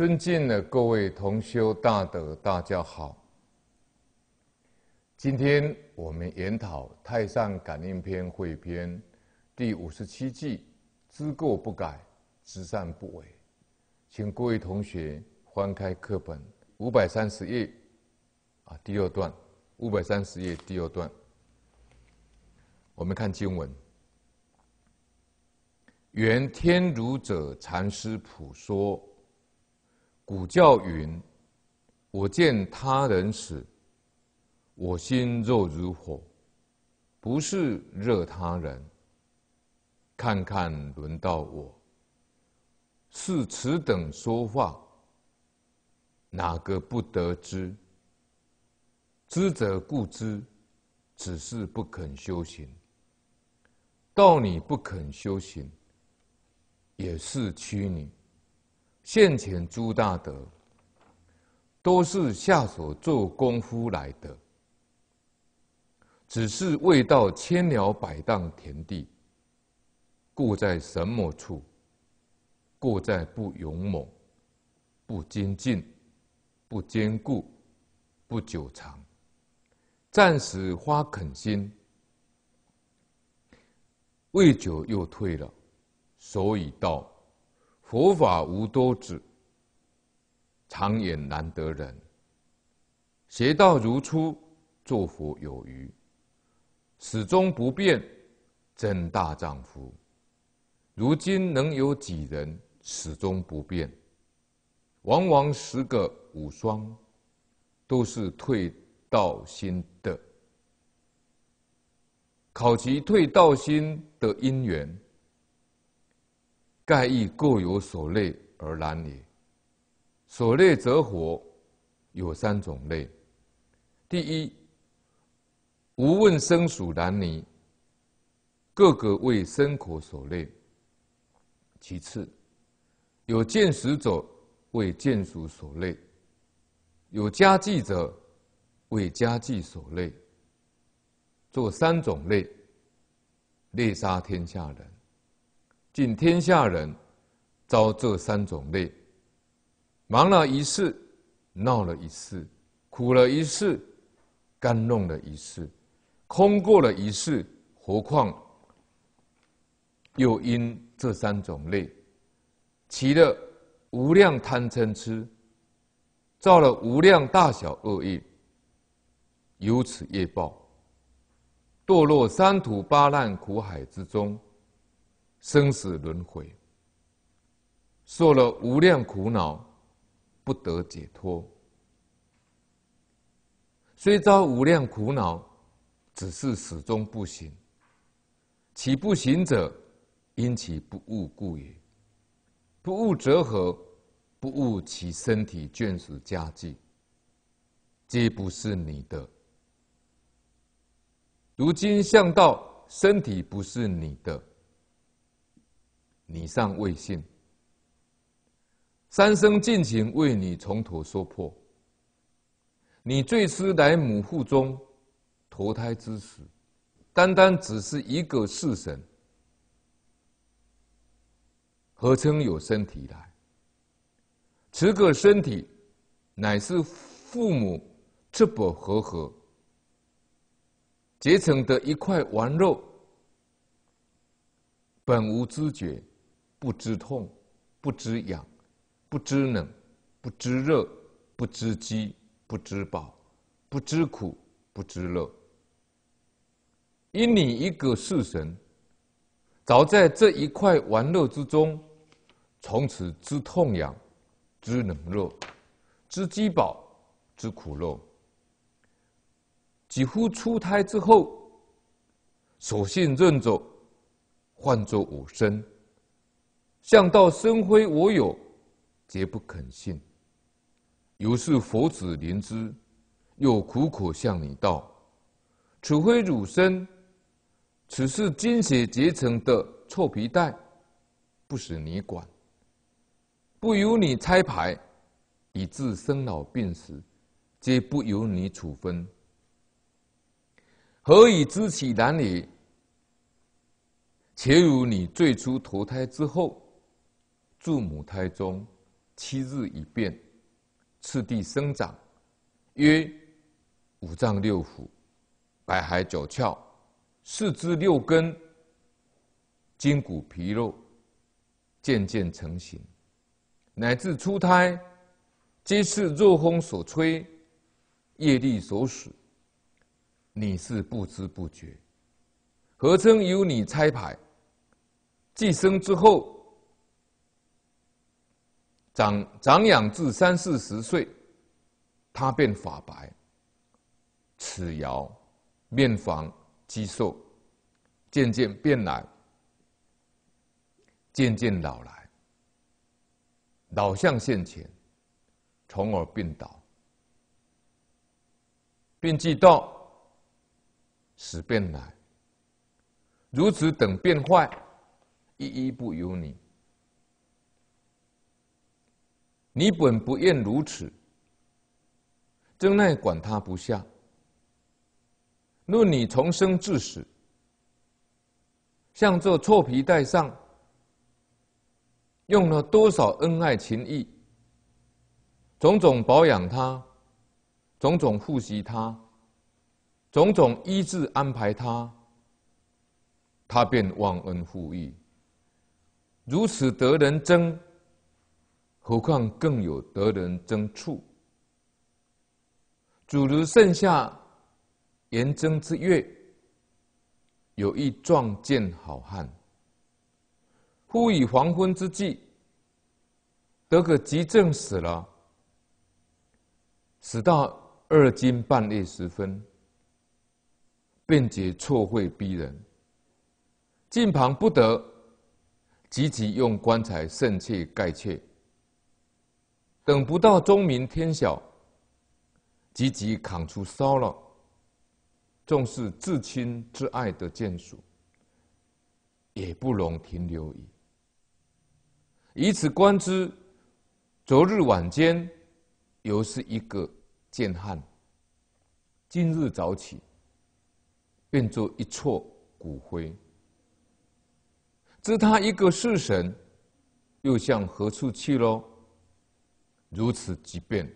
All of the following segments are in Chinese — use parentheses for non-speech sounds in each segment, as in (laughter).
尊敬的各位同修大德，大家好！今天我们研讨《太上感应篇》汇篇第五十七计：知过不改，知善不为”。请各位同学翻开课本五百三十页，啊，第二段五百三十页第二段。我们看经文：原天如者禅师普说。古教云：“我见他人死，我心若如火；不是热他人，看看轮到我。是此等说话，哪个不得知？知者固知，只是不肯修行。道你不肯修行，也是屈你。”现前诸大德，都是下手做功夫来的，只是未到千鸟百荡田地，故在什么处？故在不勇猛、不精进、不坚固、不久长，暂时花肯心，未久又退了，所以道。佛法无多子，常言难得人。邪道如初，做佛有余。始终不变，真大丈夫。如今能有几人始终不变？往往十个五双，都是退道心的。考其退道心的因缘。盖亦各有所累而难也。所累则火，有三种累：第一，无问生属难泥，个个为生苦所累；其次，有见食者为见食所累；有家计者为家计所累。做三种累，猎杀天下人。尽天下人遭这三种累，忙了一世，闹了一世，苦了一世，干弄了一世，空过了一世。何况又因这三种累，起了无量贪嗔痴，造了无量大小恶业，由此业报，堕落三途八难苦海之中。生死轮回，受了无量苦恼，不得解脱。虽遭无量苦恼，只是始终不行。其不行者，因其不悟故也。不悟则何？不悟其身体、眷属、家绩，皆不是你的。如今向道，身体不是你的。你尚未信，三生尽情为你从头说破。你最初来母腹中，投胎之时，单单只是一个世神，何称有身体来？此个身体，乃是父母赤宝合合结成的一块顽肉，本无知觉。不知痛，不知痒，不知冷，不知热，不知饥，不知饱，不知苦，不知乐。因你一个世神，早在这一块玩乐之中，从此知痛痒，知冷热，知饥饱，知苦乐。几乎出胎之后，所性认作，唤作五身。向道生辉，我有，皆不肯信。由是佛子怜之，又苦苦向你道：除非汝身，此是精血结成的臭皮蛋，不使你管。不由你拆牌，以致生老病死，皆不由你处分。何以知其难理？且如你最初投胎之后。住母胎中七日已变，次第生长，约五脏六腑、百骸九窍、四肢六根、筋骨皮肉，渐渐成型，乃至出胎，皆是弱风所吹，业力所使。你是不知不觉，何称由你猜排？寄生之后。长长养至三四十岁，他变发白，齿摇，面黄，肌瘦，渐渐变懒，渐渐老来，老相现前，从而病倒，病既到，死变来，如此等变坏，一一不由你。你本不愿如此，真奈管他不下。若你从生至死，像这臭皮带上用了多少恩爱情意，种种保养他，种种复习他，种种医治安排他，他便忘恩负义，如此得人憎。何况更有得人争处，主如盛夏炎蒸之月，有一壮健好汉，忽以黄昏之际得个急症死了，死到二更半夜时分，便觉错会逼人，近旁不得，急急用棺材盛切盖切。等不到钟鸣天晓，急急扛出烧了，纵是至亲至爱的眷属，也不容停留矣。以此观之，昨日晚间，犹是一个健汉；今日早起，变作一撮骨灰。知他一个是神，又向何处去喽？如此即便，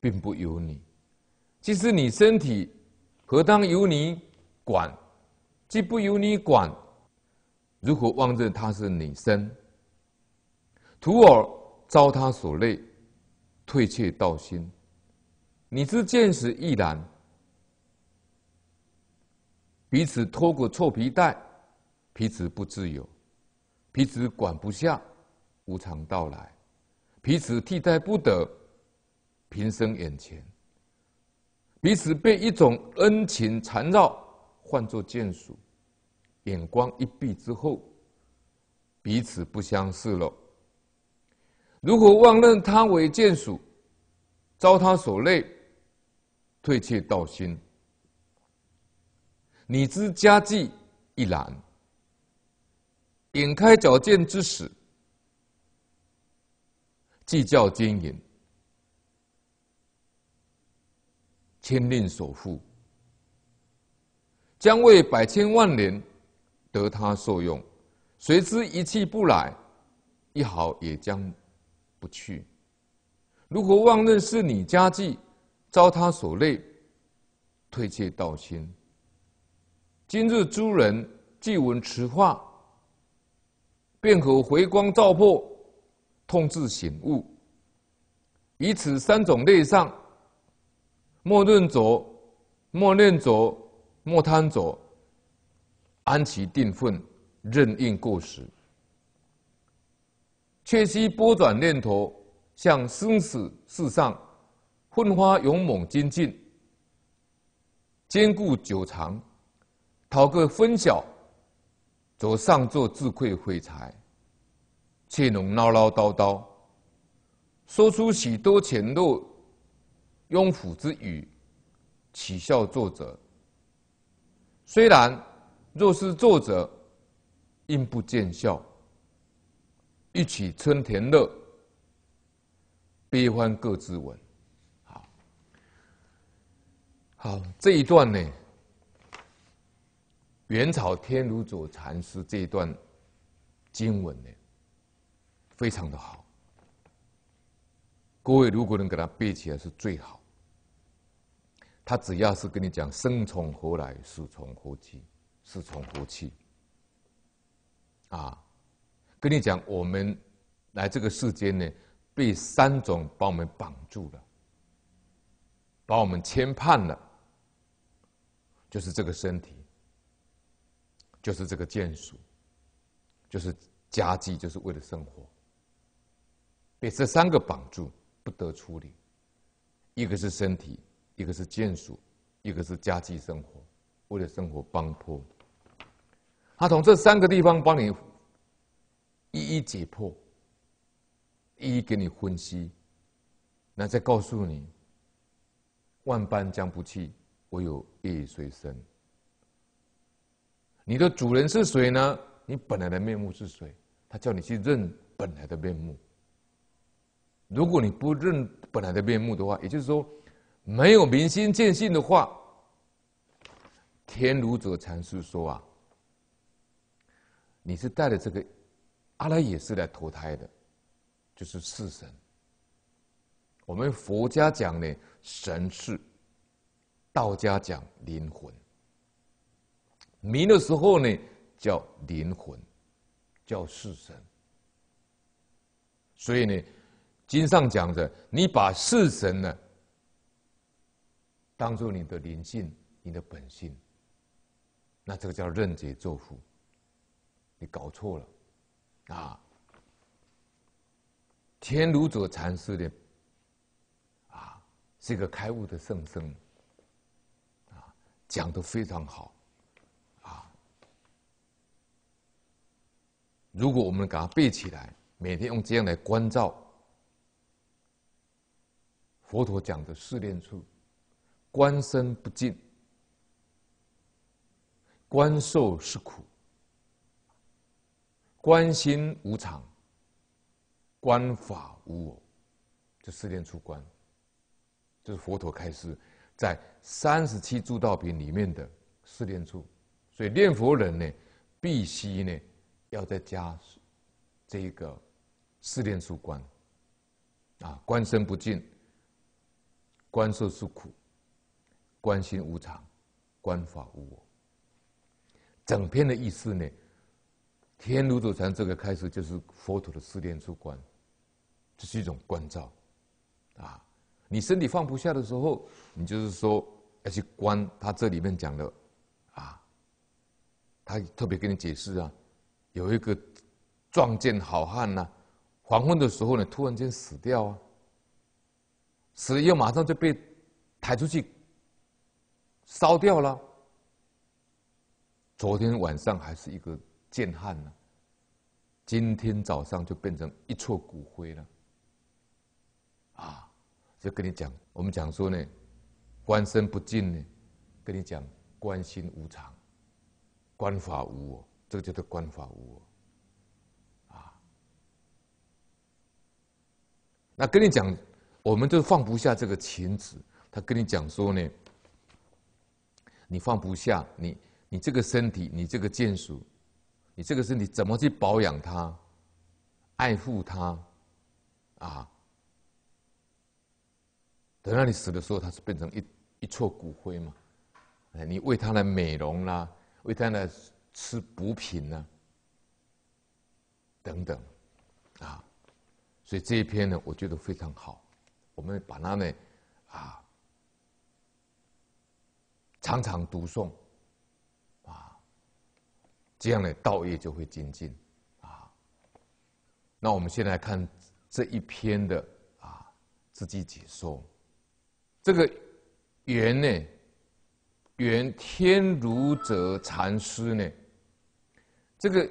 并不由你；即使你身体，何当由你管？既不由你管，如何妄认他是你身？徒尔遭他所累，退却道心。你之见识亦然，彼此拖过臭皮带，彼此不自由，彼此管不下，无常到来。彼此替代不得，平生眼前；彼此被一种恩情缠绕，换作眷属，眼光一闭之后，彼此不相似了。如果妄认他为眷属，遭他所累，退却道心，你之家计亦然。引开矫健之时。计较经营，亲令所负，将为百千万年得他受用。谁知一气不来，一毫也将不去。如果妄认是你家计，遭他所累，退却道心。今日诸人既闻此话，便可回光照破。痛自醒悟，以此三种类上，莫论着，莫念着，莫贪着，安其定分，任应过时。却须波转念头，向生死事上奋发勇猛精进，坚固久长，讨个分晓，则上座自愧悔才。且能唠唠叨叨，说出许多浅陋庸腐之语，取笑作者。虽然若是作者，应不见笑。一曲春田乐，悲欢各自闻。好，好这一段呢，元朝天竺祖禅师这段经文呢。非常的好，各位如果能给他背起来是最好。他只要是跟你讲“生从何来，死从何去，死从何去”，啊，跟你讲我们来这个世间呢，被三种把我们绑住了，把我们牵绊了，就是这个身体，就是这个剑术，就是家计，就是为了生活。被这三个绑住不得出离，一个是身体，一个是剑术，一个是家计生活，为了生活帮迫。他从这三个地方帮你一一解破，一一给你分析，那再告诉你：万般将不弃，唯有业随身。你的主人是谁呢？你本来的面目是谁？他叫你去认本来的面目。如果你不认本来的面目的话，也就是说，没有明心见性的话，天如者禅师说啊，你是带着这个阿赖也是来投胎的，就是四神。我们佛家讲呢，神是；道家讲灵魂。迷的时候呢，叫灵魂，叫四神。所以呢。经上讲着，你把世神呢当做你的灵性、你的本性，那这个叫认贼作父。你搞错了，啊！天如者禅师的啊，是一个开悟的圣僧，啊，讲的非常好，啊。如果我们把它背起来，每天用这样来关照。佛陀讲的四念处，观身不净，观受是苦，观心无常，观法无我，这四念处观，这是佛陀开示在三十七诸道品里面的四念处，所以念佛人呢，必须呢要在加这个四念处观，啊，观身不净。观受是苦，观心无常，观法无我。整篇的意思呢，天如足禅这个开始就是佛陀的四念处观，这是一种观照，啊，你身体放不下的时候，你就是说要去观。他这里面讲的，啊，他特别跟你解释啊，有一个撞见好汉呐，黄昏的时候呢，突然间死掉啊。死了又马上就被抬出去烧掉了。昨天晚上还是一个健汉呢，今天早上就变成一撮骨灰了。啊，就跟你讲，我们讲说呢，观身不净呢，跟你讲，官心无常，观法无我，这个叫做观法无我。啊，那跟你讲。我们就放不下这个情执，他跟你讲说呢，你放不下你你这个身体，你这个剑术，你这个身体怎么去保养它，爱护它，啊，等到你死的时候，它是变成一一撮骨灰嘛，哎，你为它来美容啦，为它来吃补品呢，等等，啊，所以这一篇呢，我觉得非常好。我们把它呢，啊，常常读诵，啊，这样的道业就会精进，啊。那我们先来看这一篇的啊，自己解说。这个元呢，元天如者禅师呢，这个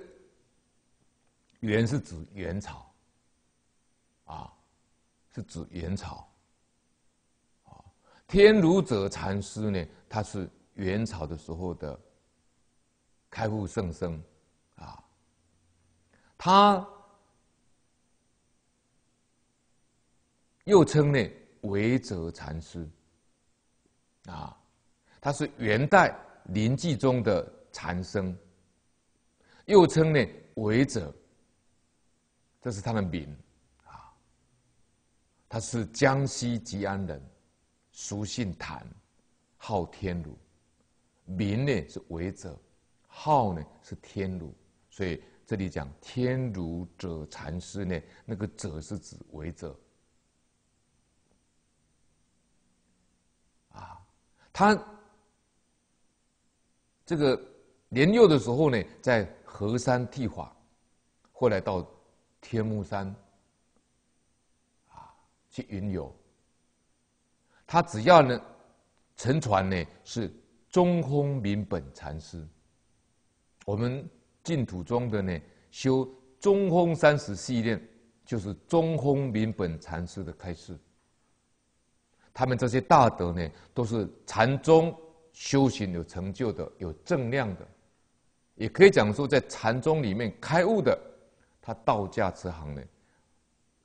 元是指元朝，啊。是指元朝，啊，天如者禅师呢，他是元朝的时候的开悟圣僧，啊，他又称呢为泽禅师，啊，他是元代临济宗的禅僧，又称呢为泽，这是他的名。他是江西吉安人，书姓谭，号天儒，名呢是维者，号呢是天儒，所以这里讲天儒者禅师呢，那个者是指维者。啊，他这个年幼的时候呢，在河山剃法，后来到天目山。去云游，他只要呢，乘船呢是中空明本禅师。我们净土宗的呢，修中空三十系列，就是中空明本禅师的开示。他们这些大德呢，都是禅宗修行有成就的，有正量的，也可以讲说在禅宗里面开悟的，他道家之行呢，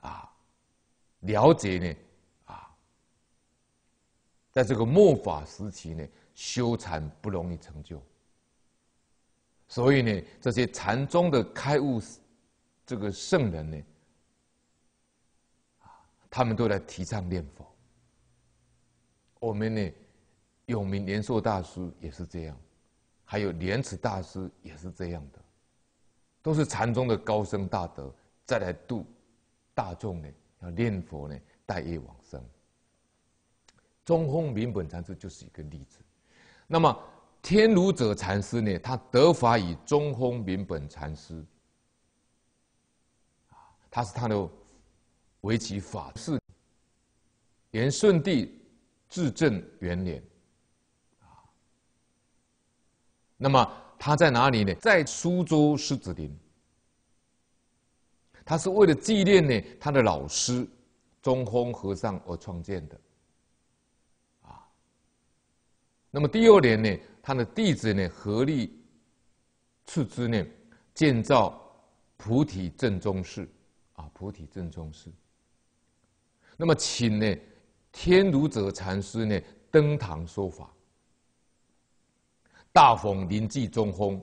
啊。了解呢，啊，在这个末法时期呢，修禅不容易成就，所以呢，这些禅宗的开悟，这个圣人呢，啊，他们都来提倡念佛。我们呢，永明延寿大师也是这样，还有莲池大师也是这样的，都是禅宗的高僧大德，再来度大众呢。要念佛呢，待业往生。中风明本禅师就是一个例子。那么天如者禅师呢，他得法以中风明本禅师，啊，他是他的围棋法师。元顺帝至正元年，啊，那么他在哪里呢？在苏州狮子林。他是为了纪念呢他的老师中峰和尚而创建的，啊，那么第二年呢，他的弟子呢合力斥资呢建造菩提正宗寺，啊，菩提正宗寺。那么请呢天如者禅师呢登堂说法，大逢临济中峰。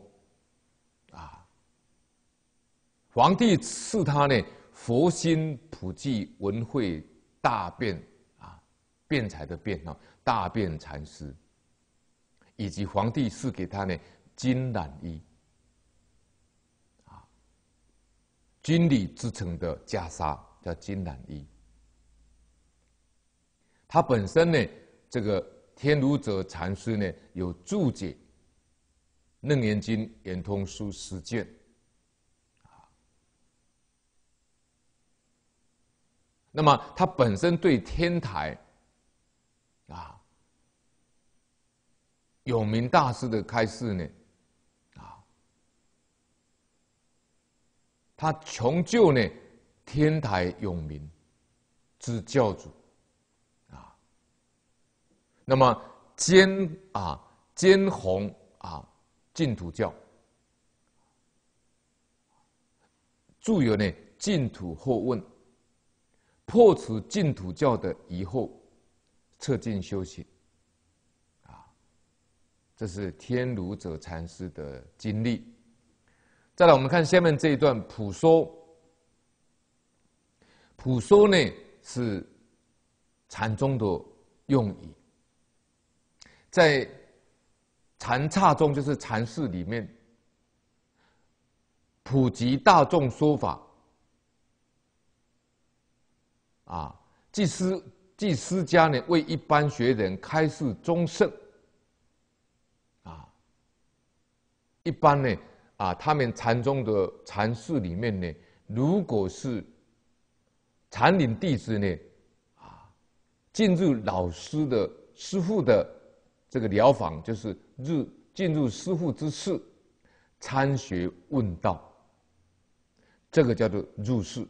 皇帝赐他呢，佛心普济文慧大辩啊，辩才的辩啊，大辩禅师。以及皇帝赐给他呢，金染衣。啊，军缕制成的袈裟叫金染衣。他本身呢，这个天如者禅师呢，有注解《楞严经》《圆通书十卷》。那么，他本身对天台啊永明大师的开示呢，啊，他成就呢天台永明之教主，啊，那么兼啊兼弘啊净土教，著有呢净土后问。破除净土教的疑惑，策进修行，啊，这是天如者禅师的经历。再来，我们看下面这一段普说，普说呢是禅宗的用语，在禅刹中就是禅寺里面普及大众说法。啊，祭师祭师家呢，为一般学人开示宗圣，啊，一般呢啊，他们禅宗的禅寺里面呢，如果是禅林弟子呢，啊，进入老师的师傅的这个疗房，就是入进入师傅之室参学问道，这个叫做入室。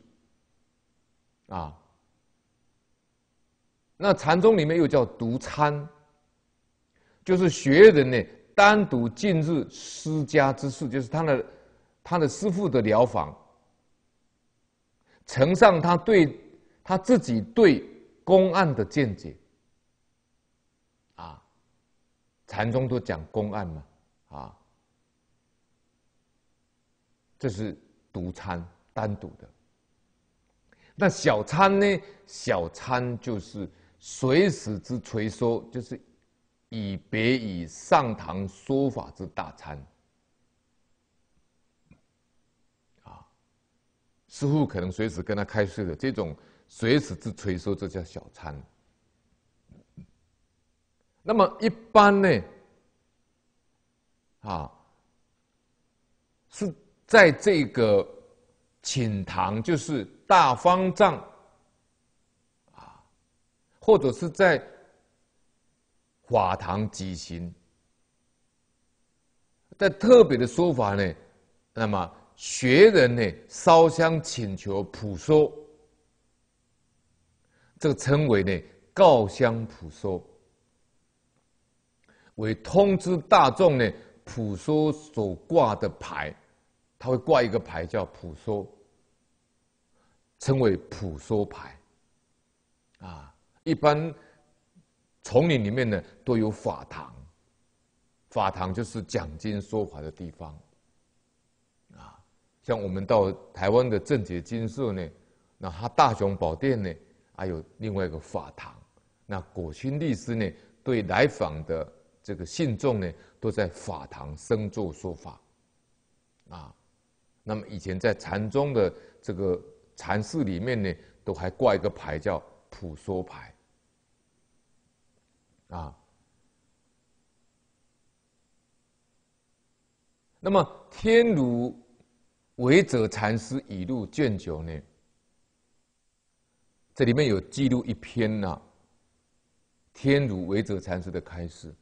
啊。那禅宗里面又叫独参，就是学人呢单独进入私家之事，就是他的他的师傅的疗房，呈上他对他自己对公案的见解，啊，禅宗都讲公案嘛，啊，这是独参单独的，那小参呢？小参就是。随时之垂说，就是以别以上堂说法之大餐啊，师傅可能随时跟他开示的这种随时之垂说，这叫小餐。那么一般呢，啊，是在这个请堂，就是大方丈。或者是在法堂举行，在特别的说法呢，那么学人呢烧香请求普说，这个称为呢告香普说，为通知大众呢普说所挂的牌，他会挂一个牌叫普说，称为普说牌，啊。一般丛林里面呢，都有法堂。法堂就是讲经说法的地方。啊，像我们到台湾的正觉金色呢，那它大雄宝殿呢，还有另外一个法堂。那果勋律师呢，对来访的这个信众呢，都在法堂生坐说法。啊，那么以前在禅宗的这个禅寺里面呢，都还挂一个牌叫普说牌。啊，那么天如为者禅师语录卷九呢，这里面有记录一篇呐，天如为者禅师的开始，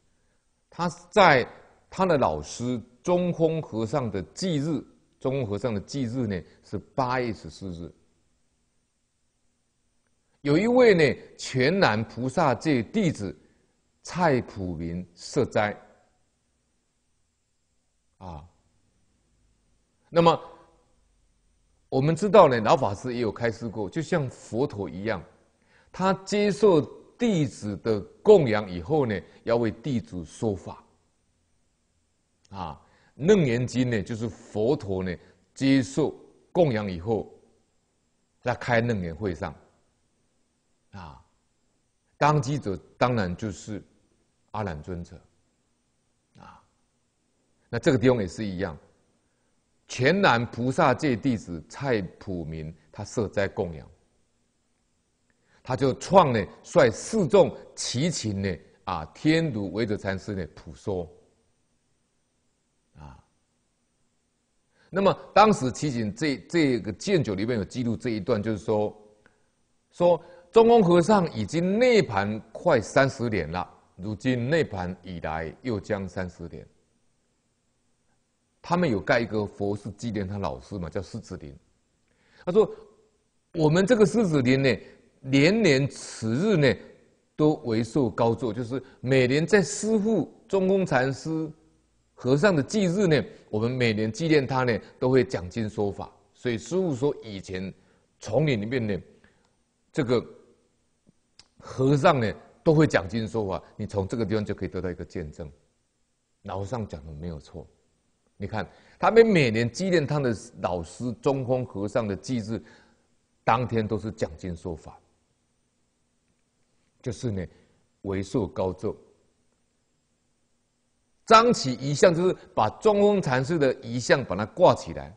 他在他的老师中空和尚的忌日，中空和尚的忌日呢是八月十四日，有一位呢全南菩萨这弟子。菜普明色斋啊，那么我们知道呢，老法师也有开示过，就像佛陀一样，他接受弟子的供养以后呢，要为弟子说法啊。楞严经呢，就是佛陀呢接受供养以后，在开楞严会上啊，当机者当然就是。阿兰尊者，啊，那这个地方也是一样。前南菩萨戒弟子蔡普明，他设斋供养，他就创呢，率四众齐秦呢，啊，天竺维者禅师呢，普说，啊，那么当时齐景这这个建酒里面有记录这一段，就是说，说中峰和尚已经涅盘快三十年了。如今内盘以来又将三十年。他们有盖一个佛寺纪念他老师嘛，叫狮子林。他说：“我们这个狮子林呢，年年此日呢，都为数高坐，就是每年在师父中公禅师和尚的忌日呢，我们每年纪念他呢，都会讲经说法。所以师父说，以前丛林里面呢，这个和尚呢。”都会讲经说法，你从这个地方就可以得到一个见证。老上讲的没有错，你看他们每年纪念他的老师中空和尚的忌日，当天都是讲经说法，就是呢为寿高奏。张起遗像就是把中空禅师的遗像把它挂起来，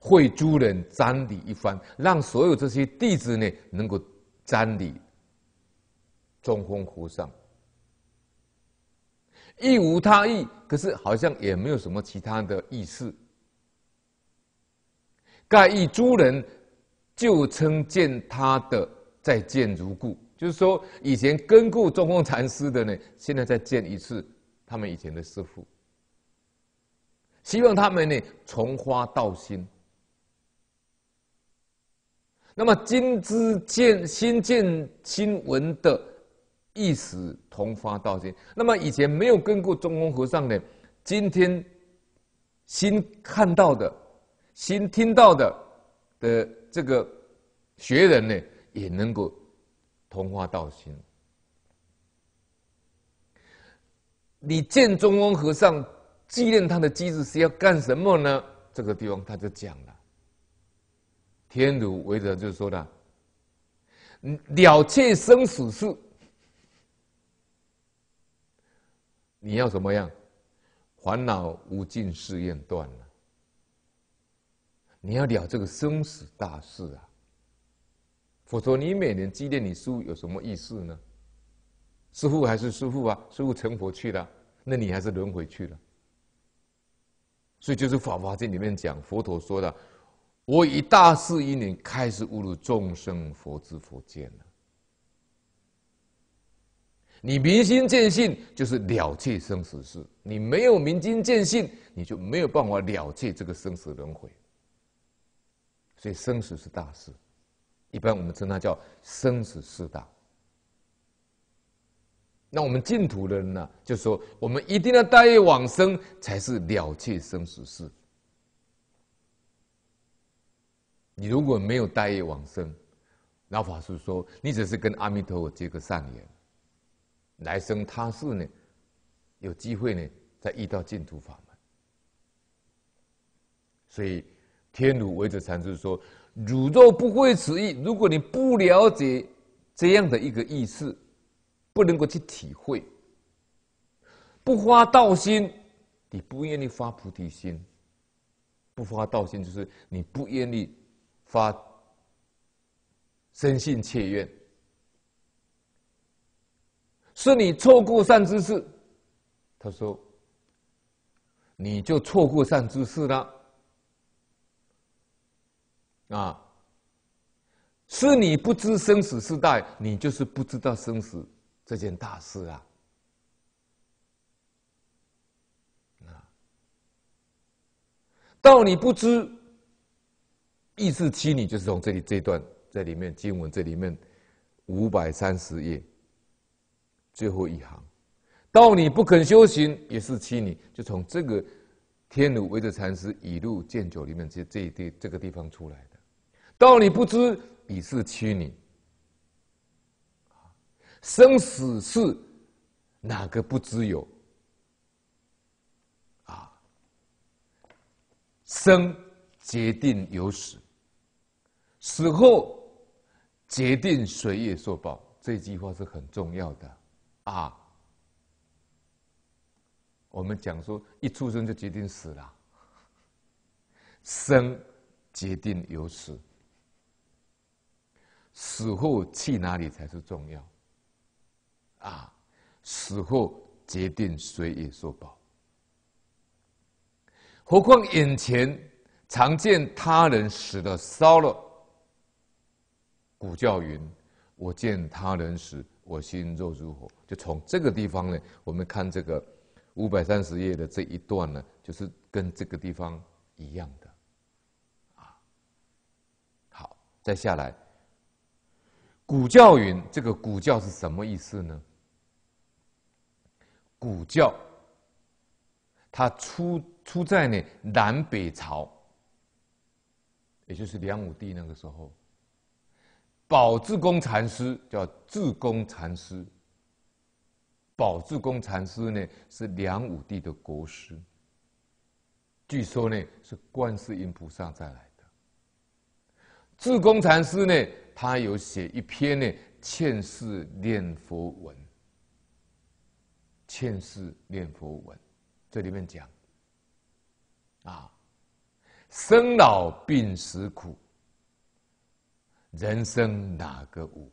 会诸人瞻礼一番，让所有这些弟子呢能够瞻礼。中峰湖上，亦无他意。可是好像也没有什么其他的意思。盖一诸人，就称见他的再见如故，就是说以前跟过中峰禅师的呢，现在再见一次他们以前的师父，希望他们呢从花到心。那么今之见新见新闻的。一时同发道心。那么以前没有跟过中峰和尚的，今天新看到的、新听到的的这个学人呢，也能够同化道心。你见中峰和尚纪念他的机子是要干什么呢？这个地方他就讲了，天如为者就说了：“了却生死事。”你要怎么样？烦恼无尽，誓愿断了。你要了这个生死大事啊！否则你每年祭奠你师傅有什么意思呢？师傅还是师傅啊，师傅成佛去了，那你还是轮回去了。所以就是《法华经》里面讲佛陀说的：“我以大事一年开始侮辱众生，佛之佛见了。”你明心见性，就是了却生死事。你没有明心见性，你就没有办法了却这个生死轮回。所以生死是大事，一般我们称它叫生死四大。那我们净土的人呢，就说我们一定要大业往生，才是了却生死事。你如果没有大业往生，老法师说，你只是跟阿弥陀佛接个善缘。来生他世呢，有机会呢，再遇到净土法门。所以天如为者禅师说：“汝若不会此意，如果你不了解这样的一个意思，不能够去体会，不发道心，你不愿意发菩提心；不发道心，就是你不愿意发深信切愿。”是你错过善知识。他说，你就错过善知识了。啊，是你不知生死世代，你就是不知道生死这件大事啊。啊，道你不知，意识期你就是从这里这段在里面经文这里面五百三十页。最后一行，道你不肯修行也是欺你，就从这个天鲁围着禅师以路见酒里面这这一地这个地方出来的。道你不知也是欺你，生死是哪个不知有？啊，生决定有死，死后决定谁也受报。这句话是很重要的。啊！我们讲说，一出生就决定死了，生决定有死，死后去哪里才是重要。啊，死后决定谁也说报，何况眼前常见他人死的烧了。古教云：“我见他人死。”我心若如火，就从这个地方呢，我们看这个五百三十页的这一段呢，就是跟这个地方一样的，啊，好，再下来，古教云，这个古教是什么意思呢？古教，它出出在呢南北朝，也就是梁武帝那个时候。宝志公禅师叫志公禅师，宝志公禅师呢是梁武帝的国师，据说呢是观世音菩萨带来的。志公禅师呢，他有写一篇呢《劝世念佛文》，《劝世念佛文》，这里面讲啊，生老病死苦。人生哪个无？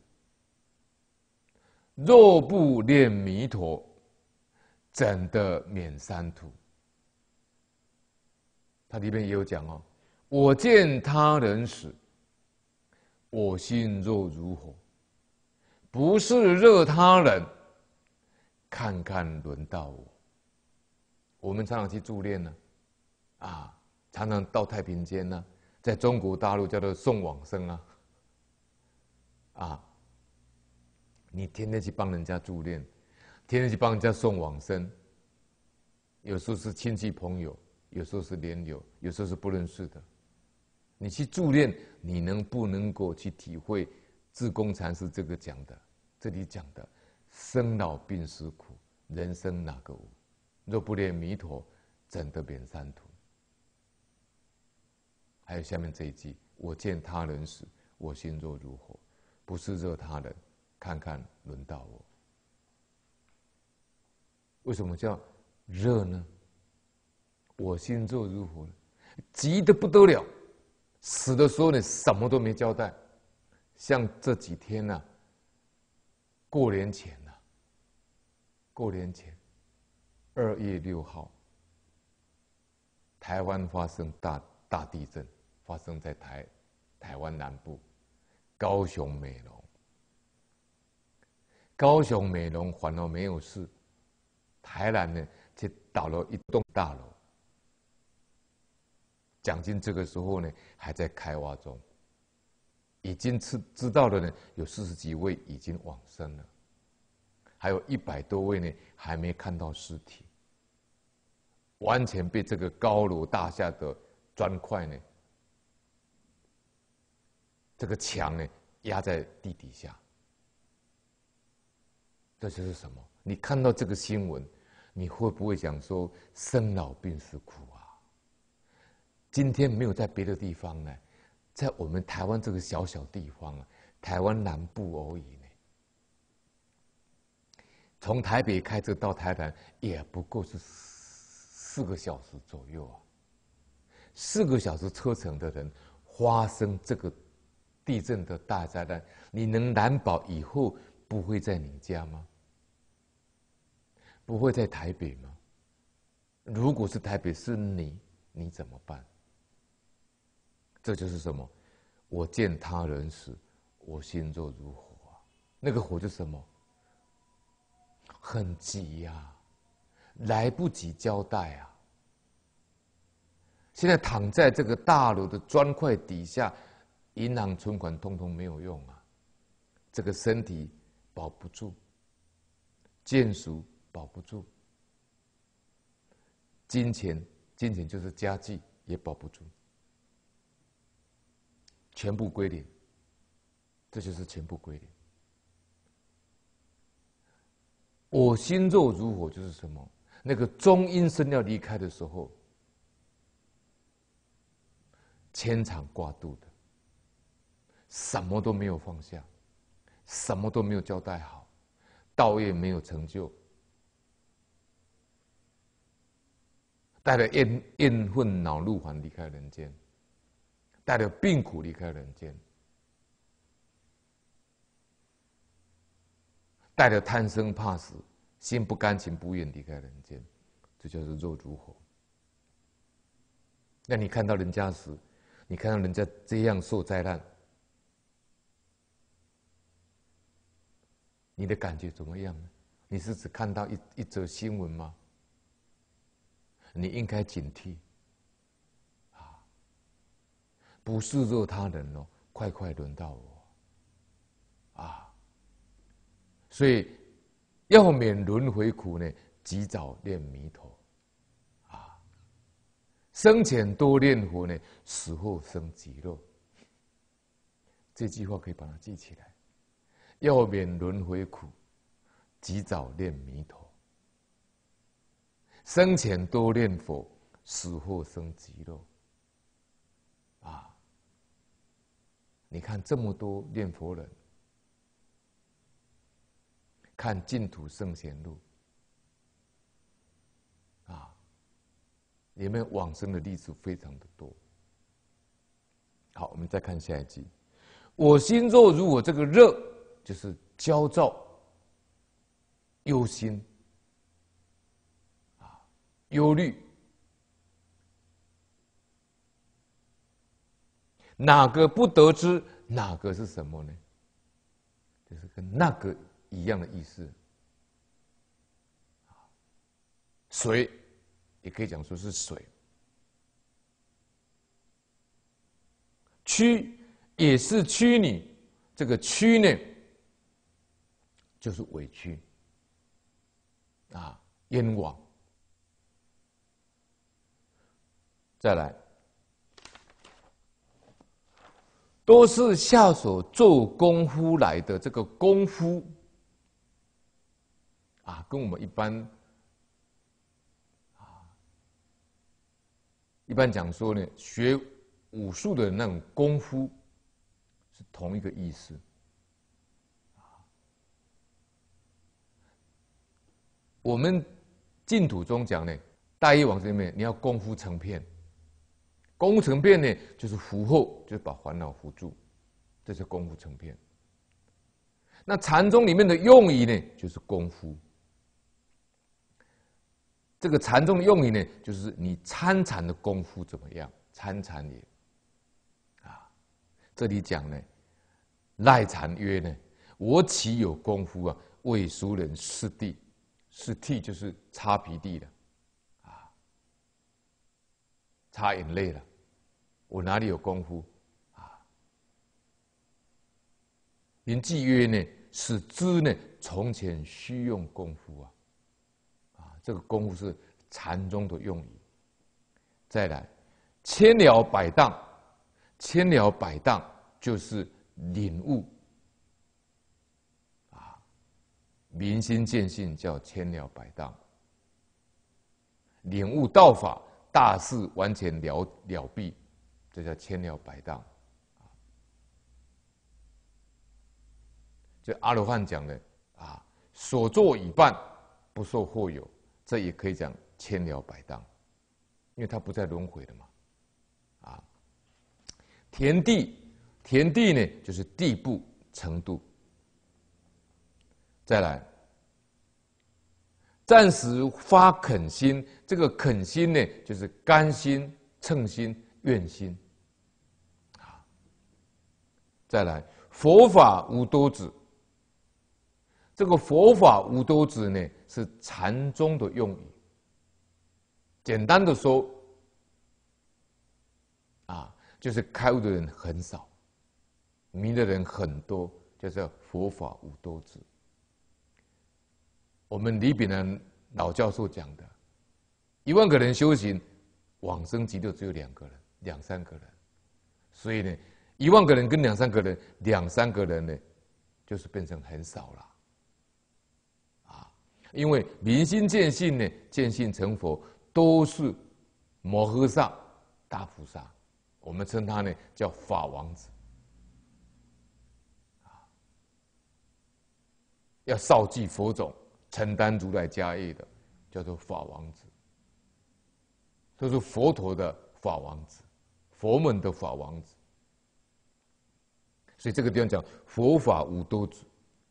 若不念弥陀，怎得免三途？他里面也有讲哦。我见他人死，我心若如火，不是热他人，看看轮到我。我们常常去助念呢，啊，常常到太平间呢，在中国大陆叫做送往生啊。啊！你天天去帮人家助念，天天去帮人家送往生。有时候是亲戚朋友，有时候是连友，有时候是不认识的。你去助念，你能不能够去体会自公禅师这个讲的？这里讲的生老病死苦，人生哪个无？若不念弥陀，怎得免三途？还有下面这一句：我见他人死，我心若如火。不是热他的，看看轮到我。为什么叫热呢？我心如火，急得不得了。死的时候你什么都没交代，像这几天啊，过年前啊，过年前二月六号，台湾发生大大地震，发生在台台湾南部。高雄美容，高雄美容反而没有事，台南呢却倒了一栋大楼，蒋经这个时候呢还在开挖中，已经知知道的呢有四十几位已经往生了，还有一百多位呢还没看到尸体，完全被这个高楼大厦的砖块呢。这个墙呢，压在地底下。这就是什么？你看到这个新闻，你会不会想说“生老病死苦”啊？今天没有在别的地方呢，在我们台湾这个小小地方啊，台湾南部而已呢。从台北开车到台南，也不过是四个小时左右啊。四个小时车程的人，发生这个。地震的大灾难，你能难保以后不会在你家吗？不会在台北吗？如果是台北是你，你怎么办？这就是什么？我见他人死，我心若如火啊！那个火就是什么？很急呀，来不及交代啊！现在躺在这个大楼的砖块底下。银行存款通通没有用啊，这个身体保不住，建筑保不住，金钱金钱就是家具也保不住，全部归零。这就是全部归零。我心若如火，就是什么？那个中阴身要离开的时候，牵肠挂肚的。什么都没有放下，什么都没有交代好，道也没有成就，带着怨怨恨、恼怒、还离开人间，带着病苦离开人间，带着贪生怕死、心不甘情不愿离开人间，这就是肉烛火。那你看到人家死，你看到人家这样受灾难。你的感觉怎么样呢？你是只看到一一则新闻吗？你应该警惕啊！不示弱他人哦，快快轮到我啊！所以要免轮回苦呢，及早练弥陀啊！生前多念佛呢，死后生极乐。这句话可以把它记起来。要免轮回苦，及早练弥陀。生前多念佛，死后生极乐。啊！你看这么多念佛人，看净土圣贤录，啊，里面往生的例子非常的多。好，我们再看下一集。我心若如果这个热。就是焦躁、忧心、啊忧虑，哪个不得知？哪个是什么呢？就是跟那个一样的意思。水也可以讲说是水，区也是区里这个区内。就是委屈啊，冤枉。再来，都是下手做功夫来的。这个功夫啊，跟我们一般啊，一般讲说呢，学武术的那种功夫是同一个意思。我们净土中讲呢，大业往这边，你要功夫成片。功夫成片呢，就是护后，就是把烦恼扶住，这是功夫成片。那禅宗里面的用意呢，就是功夫。这个禅宗的用意呢，就是你参禅的功夫怎么样？参禅也啊，这里讲呢，赖禅曰呢，我岂有功夫啊？为俗人失地。是涕就是擦皮地了，啊，擦眼泪了，我哪里有功夫啊？林季约呢，是知呢，从前须用功夫啊，啊，这个功夫是禅宗的用语。再来，千了百荡，千了百荡就是领悟。明心见性叫千了百当，领悟道法大事完全了了毕，这叫千了百当。这阿罗汉讲的啊，所作已办，不受后有，这也可以讲千了百当，因为他不再轮回了嘛，啊，田地，田地呢就是地步程度。再来，暂时发恳心，这个恳心呢，就是甘心、称心、愿心。啊，再来，佛法无多子。这个佛法无多子呢，是禅宗的用语。简单的说，啊，就是开悟的人很少，迷的人很多，就是佛法无多子。我们李炳南老教授讲的，一万个人修行，往生极乐只有两个人、两三个人，所以呢，一万个人跟两三个人，两三个人呢，就是变成很少了，啊，因为明心见性呢，见性成佛都是摩诃萨大菩萨，我们称他呢叫法王子，啊，要少记佛种。承担如来家业的，叫做法王子，就是佛陀的法王子，佛门的法王子。所以这个地方讲佛法无多子，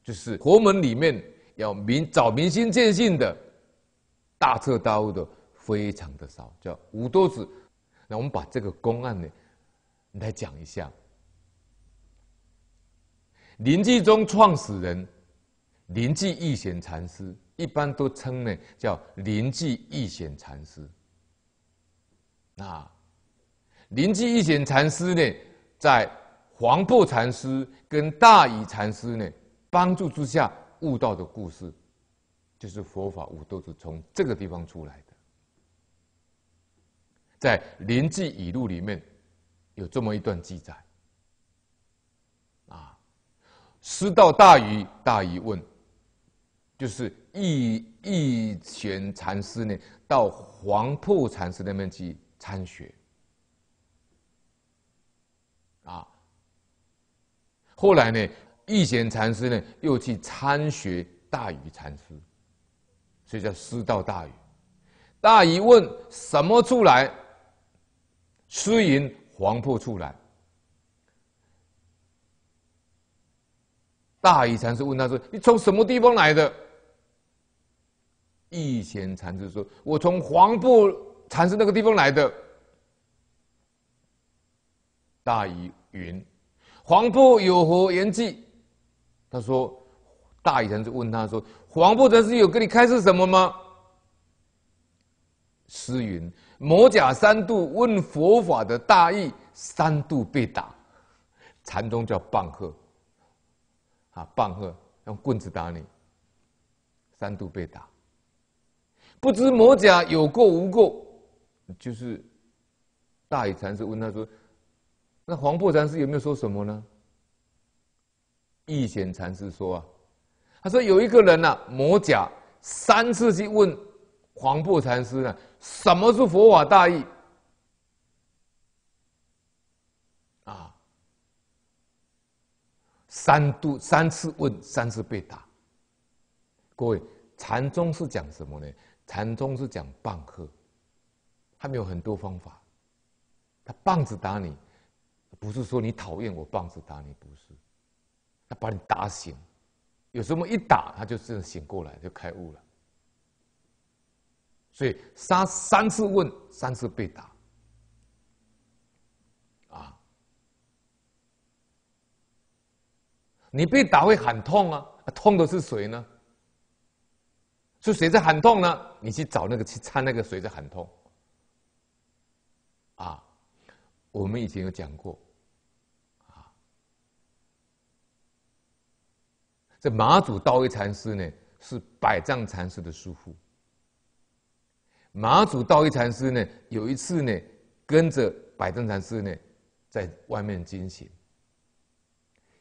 就是佛门里面要明找明心见性的、大彻大悟的非常的少，叫无多子。那我们把这个公案呢，来讲一下。临济宗创始人。临济易显禅师一般都称呢叫临济易显禅师，啊，临济易显禅师呢，在黄檗禅师跟大愚禅师呢帮助之下悟道的故事，就是佛法五都是从这个地方出来的，在《临济语录》里面有这么一段记载，啊，师道大愚，大愚问。就是一一贤禅师呢，到黄破禅师那边去参学，啊，后来呢，一贤禅师呢又去参学大禹禅师，所以叫师道大禹。大禹问什么出来？师云黄破出来。大禹禅师问他说：“你从什么地方来的？”义贤禅师说：“我从黄布禅师那个地方来的。”大义云：“黄布有何言迹？”他说：“大义禅师问他说，黄布禅师有跟你开示什么吗？”诗云：“魔甲三度问佛法的大义，三度被打。”禅宗叫棒喝，啊，棒喝用棍子打你，三度被打。不知魔甲有过无过，就是大禹禅师问他说：“那黄檗禅师有没有说什么呢？”易显禅师说：“啊，他说有一个人呐，魔甲三次去问黄檗禅师呢，什么是佛法大义？啊，三度三次问，三次被打。各位禅宗是讲什么呢？”禅宗是讲棒喝，他们有很多方法，他棒子打你，不是说你讨厌我棒子打你，不是，他把你打醒，有时候一打他就这样醒过来，就开悟了。所以三三次问，三次被打，啊，你被打会喊痛啊，痛的是谁呢？就谁在喊痛呢？你去找那个去参那个谁在喊痛，啊！我们以前有讲过，啊。这马祖道一禅师呢，是百丈禅师的师父。马祖道一禅师呢，有一次呢，跟着百丈禅师呢，在外面进行，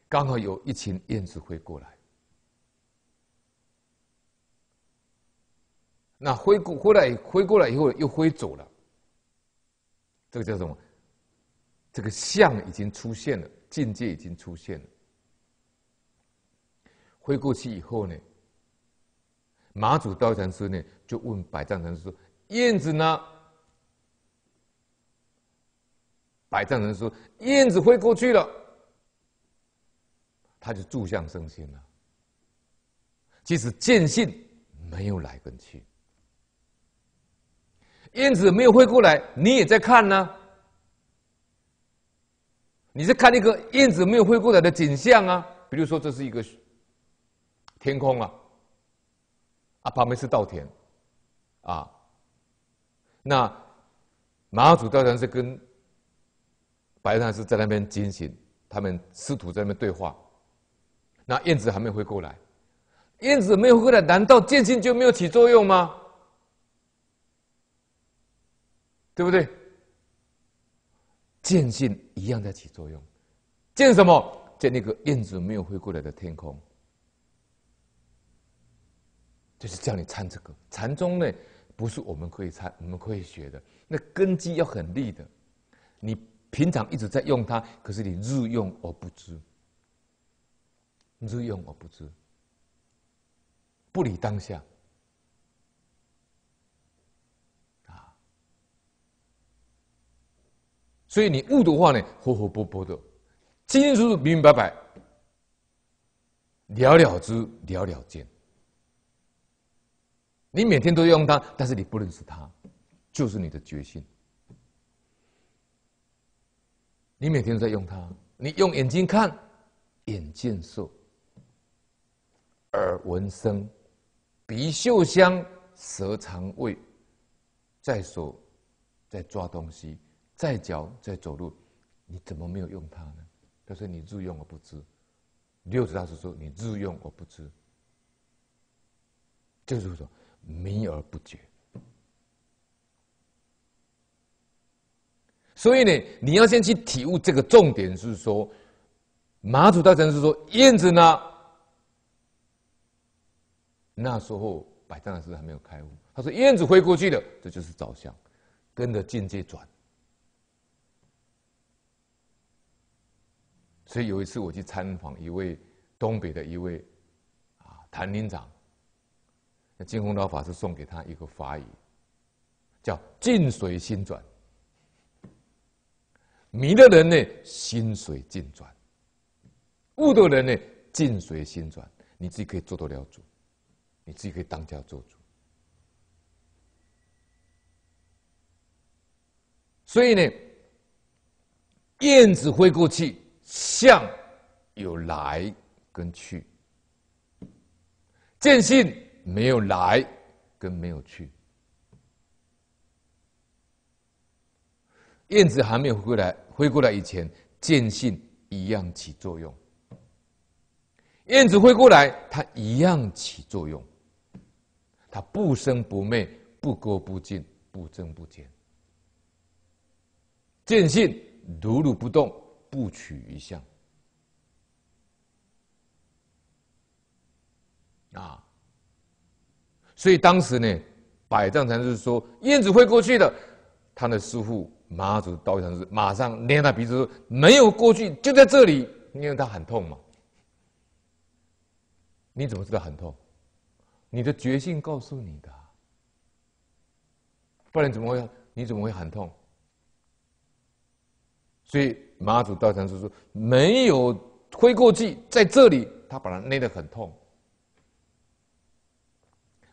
刚好有一群燕子飞过来。那挥过，回来，挥过来以后又挥走了，这个叫什么？这个相已经出现了，境界已经出现了。挥过去以后呢，马祖道禅师呢就问百丈禅师说：“燕子呢？”百丈禅师说：“燕子飞过去了。”他就住相生心了。其实见性没有来跟去。燕子没有飞过来，你也在看呢。你在看那个燕子没有飞过来的景象啊，比如说这是一个天空啊，啊旁边是稻田，啊，那马祖当然是跟白禅师在那边进行，他们师徒在那边对话。那燕子还没飞过来，燕子没有飞过来，难道剑心就没有起作用吗？对不对？见性一样在起作用，见什么？见那个燕子没有飞过来的天空，就是叫你参这个。禅宗呢，不是我们可以参，我们可以学的，那根基要很立的。你平常一直在用它，可是你日用而不知，日用而不知，不理当下。所以你悟的话呢，活活泼泼的，清清楚楚、明明白白，了了之、了了见。你每天都用它，但是你不认识它，就是你的决心。你每天都在用它，你用眼睛看，眼见色；耳闻声，鼻嗅香，舌尝味，在手在抓东西。在嚼，在走路，你怎么没有用它呢？他说：“你日用而不知。”六祖大师说：“你日用而不知。”就是说，迷而不觉。所以呢，你要先去体悟这个重点。是说，马祖大禅师说：“燕子呢？”那时候百丈大师还没有开悟，他说：“燕子会过去的。”这就是照相，跟着境界转。所以有一次我去参访一位东北的一位啊谭林长，那金宏老法师送给他一个法语，叫“静水心转”，迷的人呢心水静转，悟的人呢静水心转，你自己可以做得了主，你自己可以当家做主。所以呢，燕子飞过去。相有来跟去，见性没有来跟没有去。燕子还没有飞过来，飞过来以前，见性一样起作用。燕子飞过来，它一样起作用。它不生不灭，不垢不净，不增不减。见性如如不动。不取于相啊！所以当时呢，百丈禅师说：“燕子会过去的。”他的师傅马祖道长是马上捏他鼻子说：“没有过去，就在这里。”因为他很痛嘛。你怎么知道很痛？你的觉性告诉你的，不然怎么会？你怎么会很痛？所以。马祖道长就说：“没有推过去，在这里他把它捏得很痛。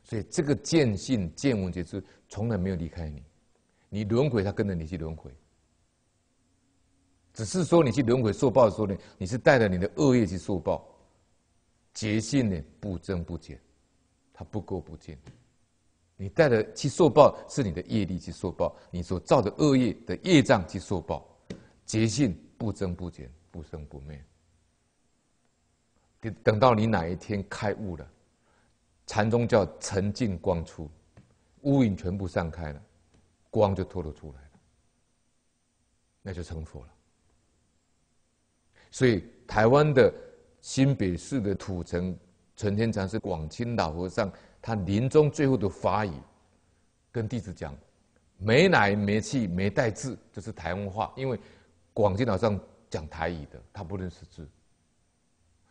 所以这个见性见闻觉知从来没有离开你，你轮回他跟着你去轮回，只是说你去轮回受报的时候，呢，你是带着你的恶业去受报，觉性呢不增不减，它不垢不净。你带着去受报是你的业力去受报，你所造的恶业的业障去受报。”捷性不增不减，不生不灭。等等到你哪一天开悟了，禅宗叫沉静光出，乌云全部散开了，光就透了出来，了那就成佛了。所以台湾的新北市的土城纯天禅是广清老和尚，他临终最后的法语，跟弟子讲：没奶没气没带字，这是台湾话，因为。广电老上讲台语的，他不认识字。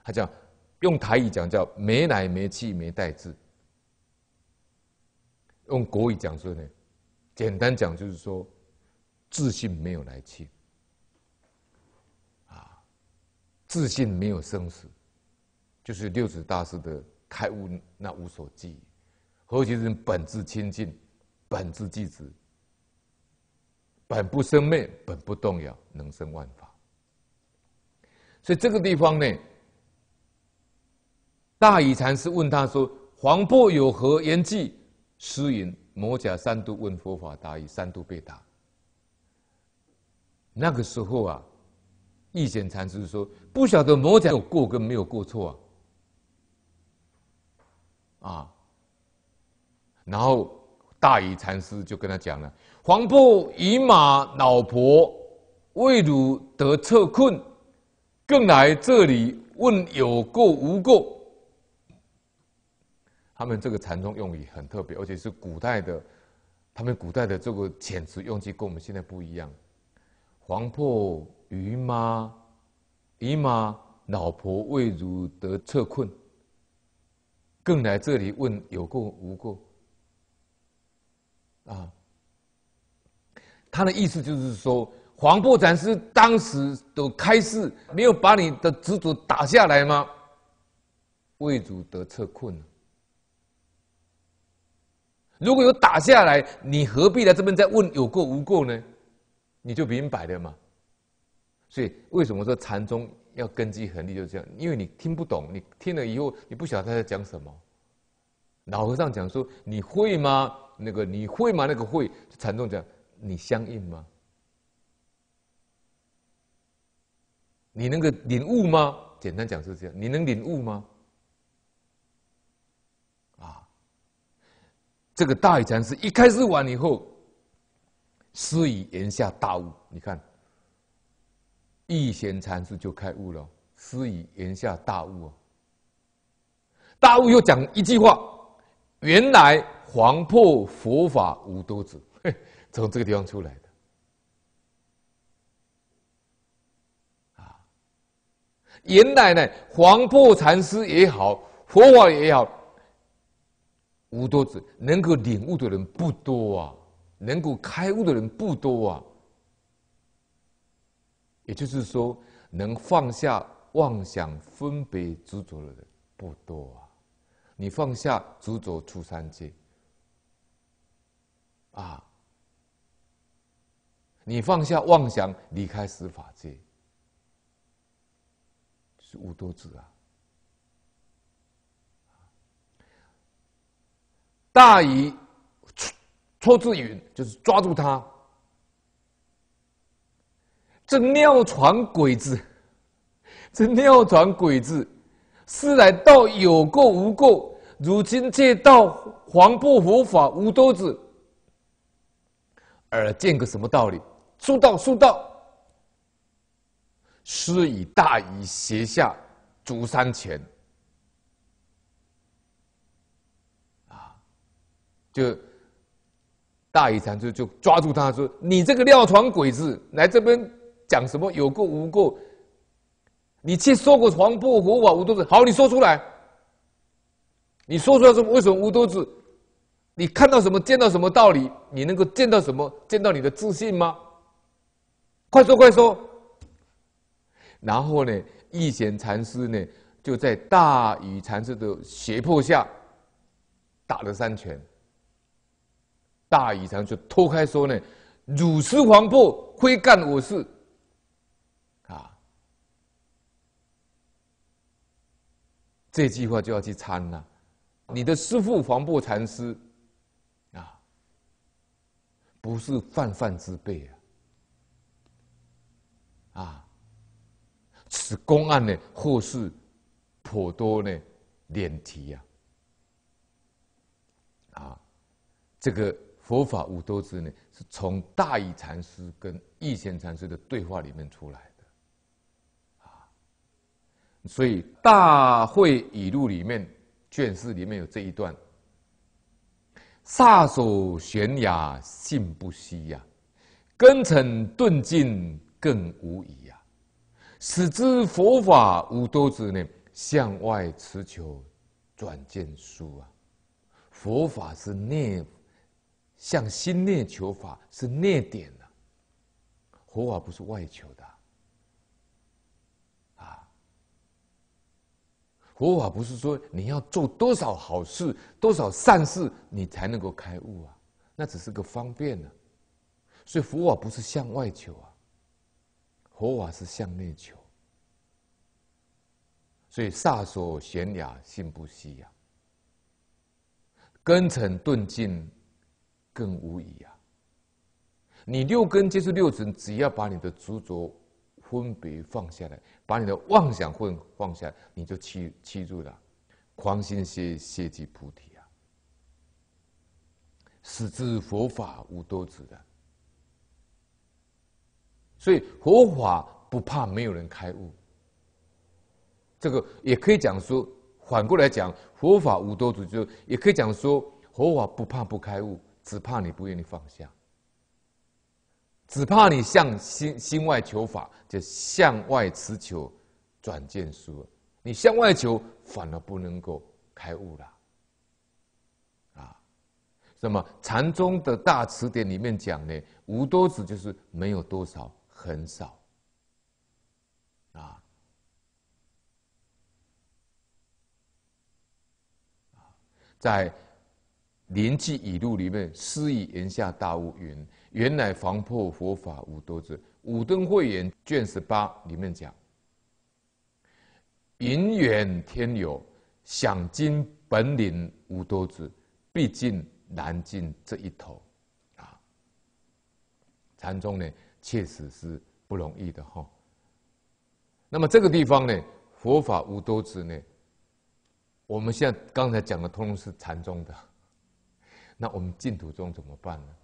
他讲用台语讲叫“没奶没气没带字，用国语讲说呢，简单讲就是说，自信没有来气，啊，自信没有生死，就是六祖大师的开悟那无所记，何其是本自清净，本自具足。本不生灭，本不动摇，能生万法。所以这个地方呢，大禹禅师问他说：“黄波有何言迹？”诗云：“摩甲三度问佛法，大宇三度被打。”那个时候啊，易简禅师说：“不晓得摩甲有过跟没有过错啊！”啊，然后大禹禅师就跟他讲了。黄婆姨妈老婆未如得彻困，更来这里问有过无过。他们这个禅宗用语很特别，而且是古代的，他们古代的这个遣词用句跟我们现在不一样。黄婆姨妈姨妈老婆未如得彻困，更来这里问有过无过。啊。他的意思就是说，黄布禅师当时的开示没有把你的执着打下来吗？魏主得撤困如果有打下来，你何必来这边再问有过无过呢？你就明白了嘛。所以为什么说禅宗要根基恒利就是这样？因为你听不懂，你听了以后你不晓得他在讲什么。老和尚讲说：“你会吗？”那个你会吗？那个会？禅宗讲。你相应吗？你能够领悟吗？简单讲就是这样，你能领悟吗？啊，这个大语禅师一开始完以后，施以言下大悟，你看一言禅师就开悟了，施以言下大悟啊，大悟又讲一句话，原来黄破佛法无多子。从这个地方出来的，啊，严奶奶、黄布禅师也好，佛王也好，无多子能够领悟的人不多啊，能够开悟的人不多啊。也就是说，能放下妄想分别执着的人不多啊。你放下执着出三界，啊。你放下妄想，离开十法界，是五多子啊！大姨戳戳字云，就是抓住他。这尿床鬼子，这 (laughs) 尿床鬼子，是来道有垢无垢，如今借道黄不佛法无多子，而见个什么道理？书道：“书道，师以大以斜下足三拳啊，就大以禅师就抓住他说，你这个尿床鬼子来这边讲什么有个无过，你去说过床铺，合瓦无多子，好你说出来，你说出来什么？为什么无多子？你看到什么见到什么道理？你能够见到什么见到你的自信吗？”快说快说！然后呢，一贤禅师呢，就在大禹禅师的胁迫下打了三拳。大禹禅就脱开说呢：“汝师黄檗，非干我事。”啊，这句话就要去参了。你的师父黄檗禅师，啊，不是泛泛之辈。啊。此公案呢，或是颇多呢，脸题呀，啊，这个佛法五多字呢，是从大义禅师跟义贤禅师的对话里面出来的，啊，所以《大会语录》里面卷四里面有这一段：“撒手悬崖信不息呀，根尘顿尽更无疑呀。”使之佛法无多子呢，向外持求，转见书啊！佛法是念，向心念求法是念点啊，佛法不是外求的，啊！佛法不是说你要做多少好事、多少善事，你才能够开悟啊？那只是个方便呢。所以佛法不是向外求啊。佛法是向内求，所以萨所悬崖心不息呀，根尘顿尽更无疑呀。你六根接触六尘，只要把你的执着分别放下来，把你的妄想混放下来，你就欺欺住了狂心歇歇即菩提啊，始之佛法无多子的。所以佛法不怕没有人开悟，这个也可以讲说，反过来讲，佛法无多子，就也可以讲说，佛法不怕不开悟，只怕你不愿意放下，只怕你向心心外求法，就向外持求转见书，你向外求，反而不能够开悟了，啊，那么禅宗的大词典里面讲呢，无多子就是没有多少。很少啊！在《临济语录》里面，“诗以言下大悟云，原来防破佛法无多子。”《五灯会员卷十八里面讲：“云远天有想，尽本领无多子，毕竟难尽这一头。”啊，禅宗呢？确实是不容易的哈。那么这个地方呢，佛法无多子呢，我们现在刚才讲的通是禅宗的，那我们净土宗怎么办呢？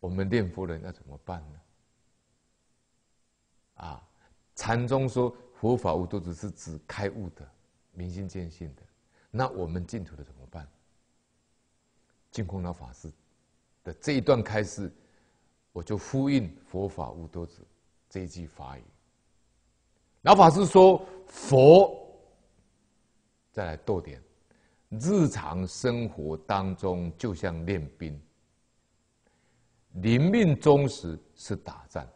我们念佛人要怎么办呢？啊，禅宗说佛法无多子是指开悟的、明心见性的，那我们净土的怎么办？净空老法师的这一段开示。我就呼应佛法无多子这一句法语。老法师说：“佛，再来逗点，日常生活当中就像练兵，临命终时是打仗。”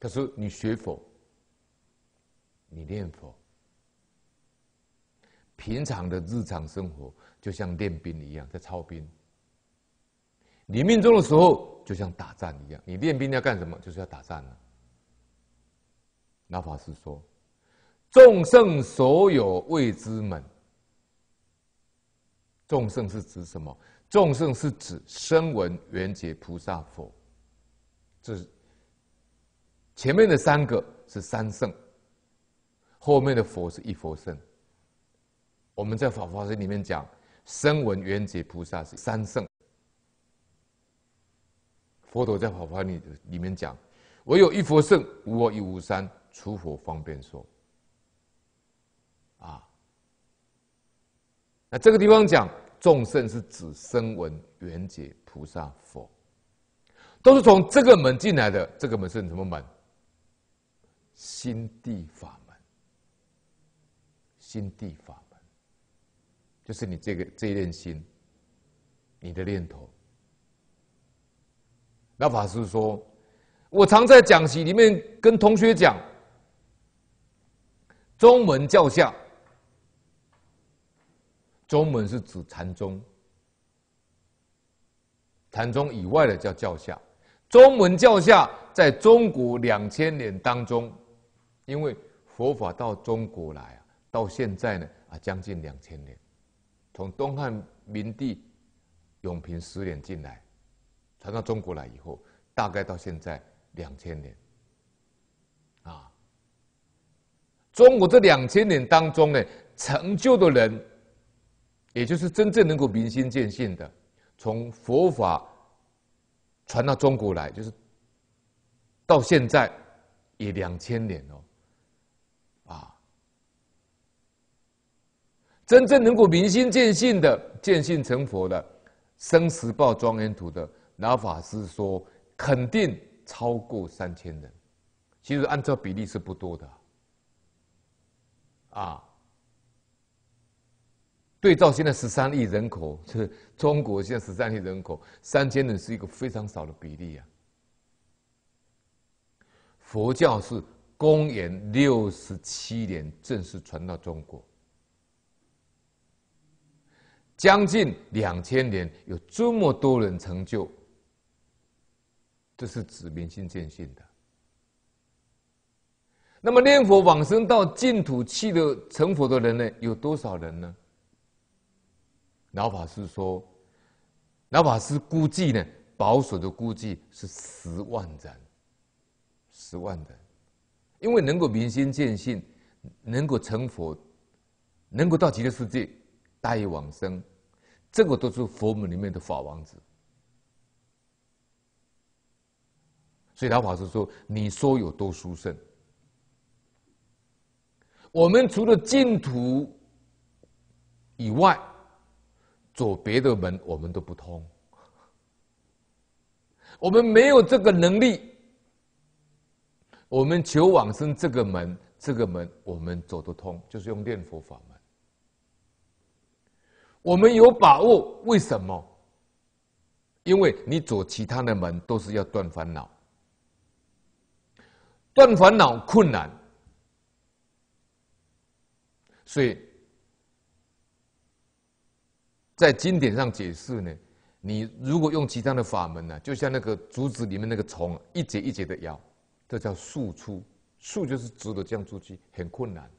他说：“你学佛，你念佛，平常的日常生活就像练兵一样，在操兵。”你命中的时候，就像打仗一样。你练兵要干什么？就是要打仗啊！那法师说：“众生所有未知门，众生是指什么？众生是指声闻、缘觉、菩萨、佛。这是前面的三个是三圣，后面的佛是一佛圣。我们在《法华经》里面讲，声闻、缘觉、菩萨是三圣。”佛陀在法法里里面讲：“唯有一佛圣，无我亦无三，除佛方便说。”啊，那这个地方讲众生是指声闻、缘觉、菩萨、佛，都是从这个门进来的。这个门是什么门？心地法门。心地法门就是你这个这一念心，你的念头。那法师说：“我常在讲席里面跟同学讲，中文教下，中文是指禅宗，禅宗以外的叫教下。中文教下在中国两千年当中，因为佛法到中国来啊，到现在呢啊，将近两千年，从东汉明帝永平十年进来。”传到中国来以后，大概到现在两千年，啊，中国这两千年当中呢，成就的人，也就是真正能够明心见性的，从佛法传到中国来，就是到现在也两千年哦，啊，真正能够明心见性的、见性成佛的《生死报庄严图》的。老法师说，肯定超过三千人。其实按照比例是不多的，啊，对照现在十三亿人口，这中国现在十三亿人口，三千人是一个非常少的比例啊。佛教是公元六十七年正式传到中国，将近两千年，有这么多人成就。这是指明心见性的。那么念佛往生到净土去的成佛的人呢，有多少人呢？老法师说，老法师估计呢，保守的估计是十万人，十万人，因为能够明心见性，能够成佛，能够到极乐世界，大业往生，这个都是佛门里面的法王子。所以他法师说：“你说有多殊胜？我们除了净土以外，走别的门我们都不通。我们没有这个能力。我们求往生这个门，这个门我们走得通，就是用念佛法门。我们有把握，为什么？因为你走其他的门都是要断烦恼。”断烦恼困难，所以，在经典上解释呢，你如果用其他的法门呢，就像那个竹子里面那个虫，一节一节的咬，这叫竖出，竖就是直的这样出去，很困难。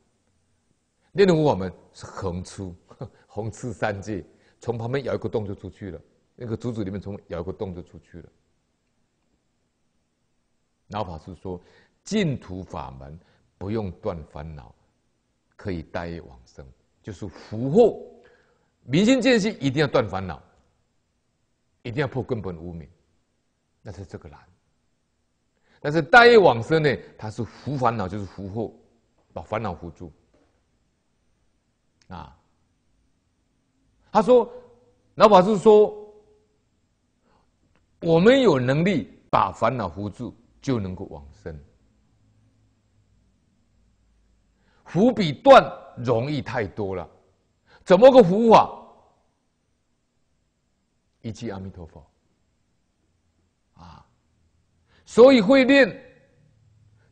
念佛我们是横出，(laughs) 横刺三界，从旁边咬一个洞就出去了。那个竹子里面从咬一个洞就出去了。老法师说。净土法门不用断烦恼，可以待业往生，就是福祸。明心见性一定要断烦恼，一定要破根本无明，那是这个难。但是待业往生呢，他是福烦恼，就是福祸，把烦恼福住。啊，他说，老法师说，我们有能力把烦恼扶住，就能够往生。伏比断容易太多了，怎么个伏法？一句阿弥陀佛，啊，所以会念。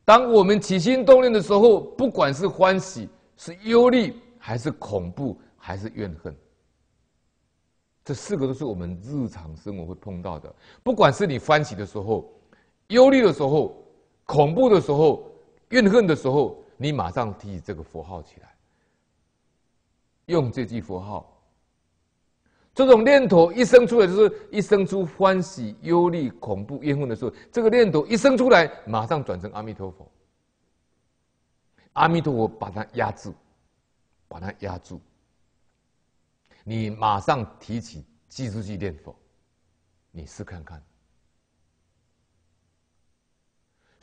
当我们起心动念的时候，不管是欢喜、是忧虑、还是恐怖、还是怨恨，这四个都是我们日常生活会碰到的。不管是你欢喜的时候、忧虑的时候、恐怖的时候、怨恨的时候。你马上提起这个佛号起来，用这句佛号，这种念头一生出来就是一生出欢喜、忧虑、恐怖、怨恨的时候，这个念头一生出来，马上转成阿弥陀佛。阿弥陀佛，把它压住，把它压住。你马上提起记住去念佛，你试看看。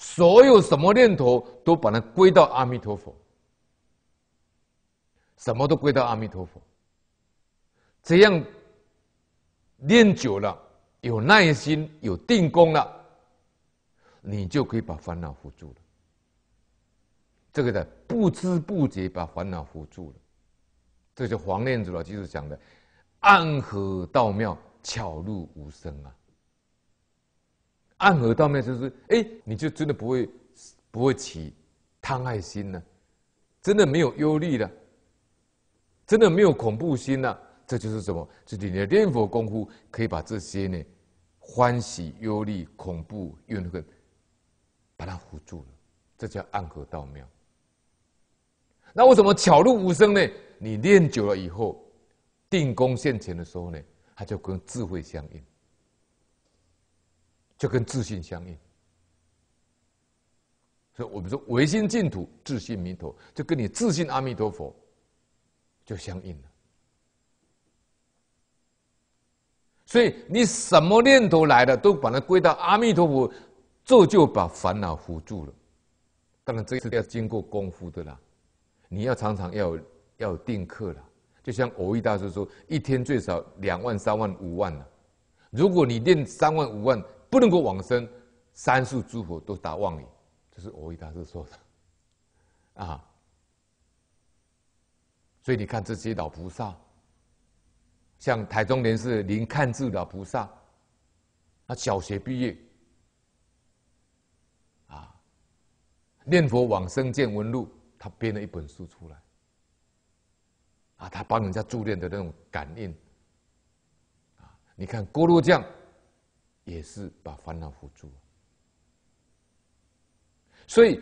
所有什么念头都把它归到阿弥陀佛，什么都归到阿弥陀佛。这样练久了，有耐心，有定功了，你就可以把烦恼扶住了。这个的不知不觉把烦恼扶住了，这就黄念祖老居士讲的“暗合道妙，巧入无声”啊。暗河道妙，就是哎，你就真的不会不会起贪爱心呢，真的没有忧虑了，真的没有恐怖心了。这就是什么？就是你的练佛功夫可以把这些呢欢喜、忧虑、恐怖用那个把它糊住了，这叫暗河道庙。那为什么巧入无声呢？你练久了以后，定功现前的时候呢，它就跟智慧相应。就跟自信相应，所以我们说唯心净土，自信弥陀，就跟你自信阿弥陀佛就相应了。所以你什么念头来了，都把它归到阿弥陀佛，这就把烦恼扶住了。当然，这是要经过功夫的啦，你要常常要要定课了。就像偶一大师说，一天最少两万、三万、五万了。如果你念三万、五万，不能够往生，三世诸佛都打妄语，这是我弥大是说的，啊，所以你看这些老菩萨，像台中莲是林看志老菩萨，他小学毕业，啊，念佛往生见闻录，他编了一本书出来，啊，他帮人家助念的那种感应，啊，你看郭罗匠。也是把烦恼扶住，所以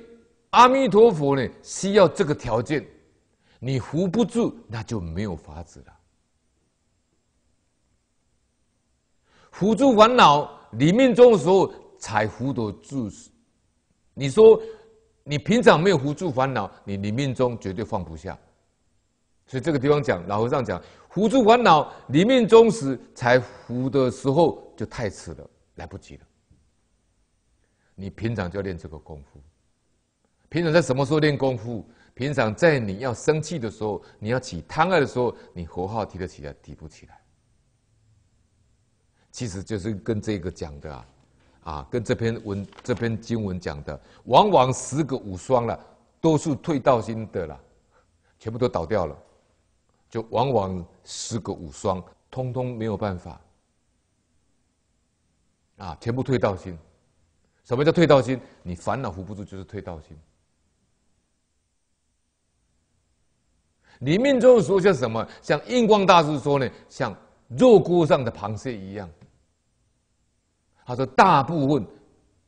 阿弥陀佛呢需要这个条件，你扶不住，那就没有法子了。扶住烦恼，你命中的时候才扶得住。你说你平常没有扶住烦恼，你你命中绝对放不下。所以这个地方讲，老和尚讲，扶助烦恼里面终始才扶的时候就太迟了，来不及了。你平常就要练这个功夫，平常在什么时候练功夫？平常在你要生气的时候，你要起贪爱的时候，你佛号提得起来提不起来？其实就是跟这个讲的啊，啊，跟这篇文这篇经文讲的，往往十个五双了，多数退道心的了，全部都倒掉了。就往往十个五双，通通没有办法啊！全部退道心。什么叫退道心？你烦恼扶不住，就是退道心。你命中说些什么？像印光大师说呢，像热锅上的螃蟹一样。他说，大部分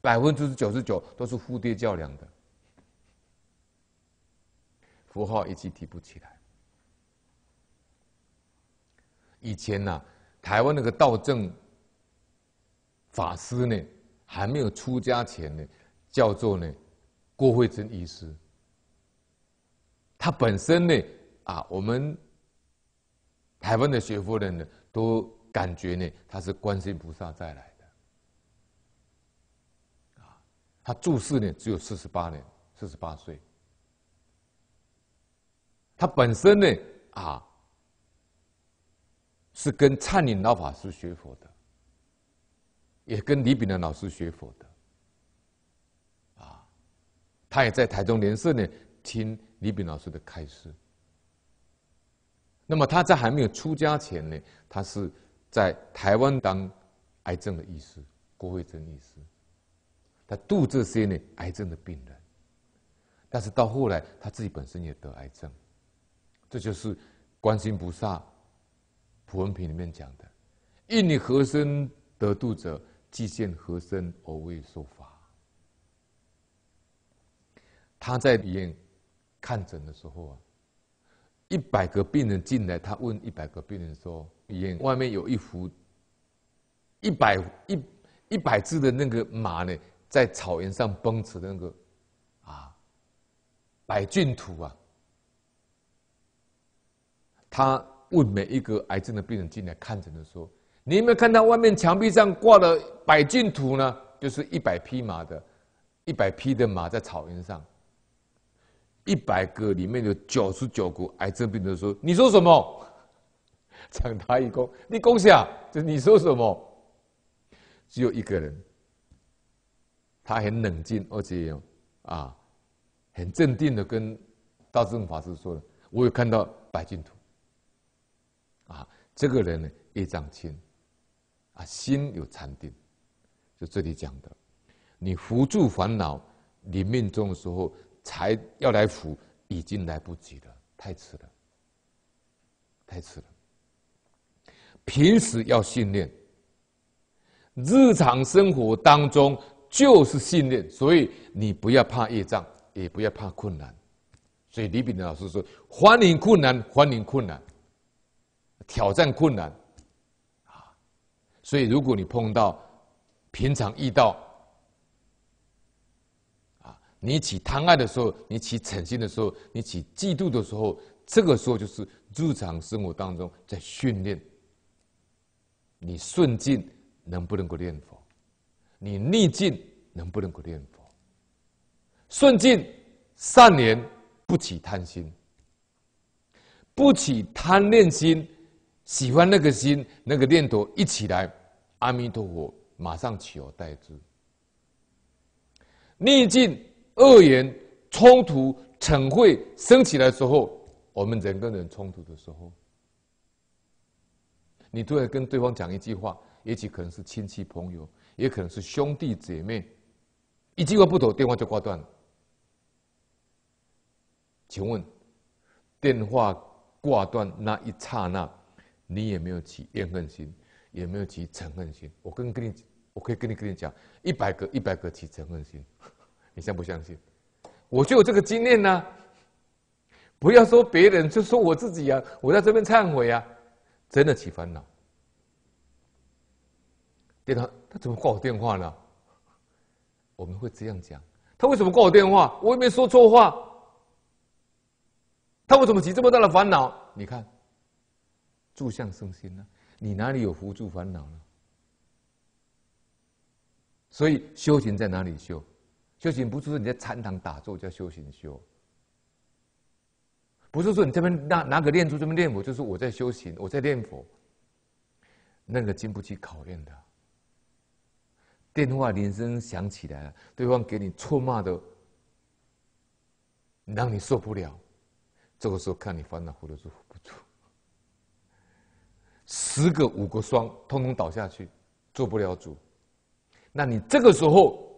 百分之九十九都是蝴蝶较量的，符号一起提不起来。以前呢，台湾那个道正法师呢，还没有出家前呢，叫做呢郭惠珍医师。他本身呢，啊，我们台湾的学佛人呢，都感觉呢他是观世音菩萨再来的。啊，他住世呢只有四十八年，四十八岁。他本身呢，啊。是跟灿林老法师学佛的，也跟李炳南老师学佛的，啊，他也在台中联社呢听李炳老师的开示。那么他在还没有出家前呢，他是在台湾当癌症的医师，郭慧珍医师，他度这些呢癌症的病人，但是到后来他自己本身也得癌症，这就是关心菩萨。《佛文品》里面讲的：“一你和身得度者，即现和身而未受法。”他在医院看诊的时候啊，一百个病人进来，他问一百个病人说：“医院外面有一幅一百一一百只的那个马呢，在草原上奔驰的那个啊，百骏图啊。”他。问每一个癌症的病人进来看诊的时候，你有没有看到外面墙壁上挂了百骏图呢？就是一百匹马的，一百匹的马在草原上。一百个里面有九十九个癌症病人说：“你说什么？”抢他一公，你喜下，就你说什么？只有一个人，他很冷静而且啊，很镇定的跟大正法师说：“我有看到百骏图。”啊，这个人呢，业障轻，啊，心有禅定，就这里讲的，你扶助烦恼，你命中的时候才要来扶，已经来不及了，太迟了，太迟了。平时要训练，日常生活当中就是训练，所以你不要怕业障，也不要怕困难。所以李炳南老师说：“欢迎困难，欢迎困难。”挑战困难，啊！所以如果你碰到平常遇到，啊，你起贪爱的时候，你起嗔心的时候，你起嫉妒的时候，这个时候就是日常生活当中在训练你顺境能不能够念佛，你逆境能不能够念佛？顺境善念不起贪心，不起贪念心。喜欢那个心，那个念头一起来，阿弥陀佛，马上取而代之。逆境、恶言、冲突、逞会升起来时候，我们人跟人冲突的时候，你突然跟对方讲一句话，也许可能是亲戚朋友，也可能是兄弟姐妹，一句话不妥，电话就挂断了。请问，电话挂断那一刹那？你也没有起怨恨心，也没有起嗔恨心。我跟跟你，我可以跟你跟你讲，一百个一百个起嗔恨心，(laughs) 你相不相信？我就有这个经验呢。不要说别人，就说我自己呀。我在这边忏悔呀，真的起烦恼。电话他怎么挂我电话呢？我们会这样讲，他为什么挂我电话？我又没说错话。他为什么起这么大的烦恼？你看。住相生心呢？你哪里有扶助烦恼呢？所以修行在哪里修？修行不是说你在禅堂打坐叫修行修，不是说你这边拿拿个念珠这边念佛，就是我在修行，我在念佛，那个经不起考验的。电话铃声响起来了，对方给你臭骂的，让你受不了，这个时候看你烦恼，扶得住扶不住。十个五个双，通通倒下去，做不了主。那你这个时候，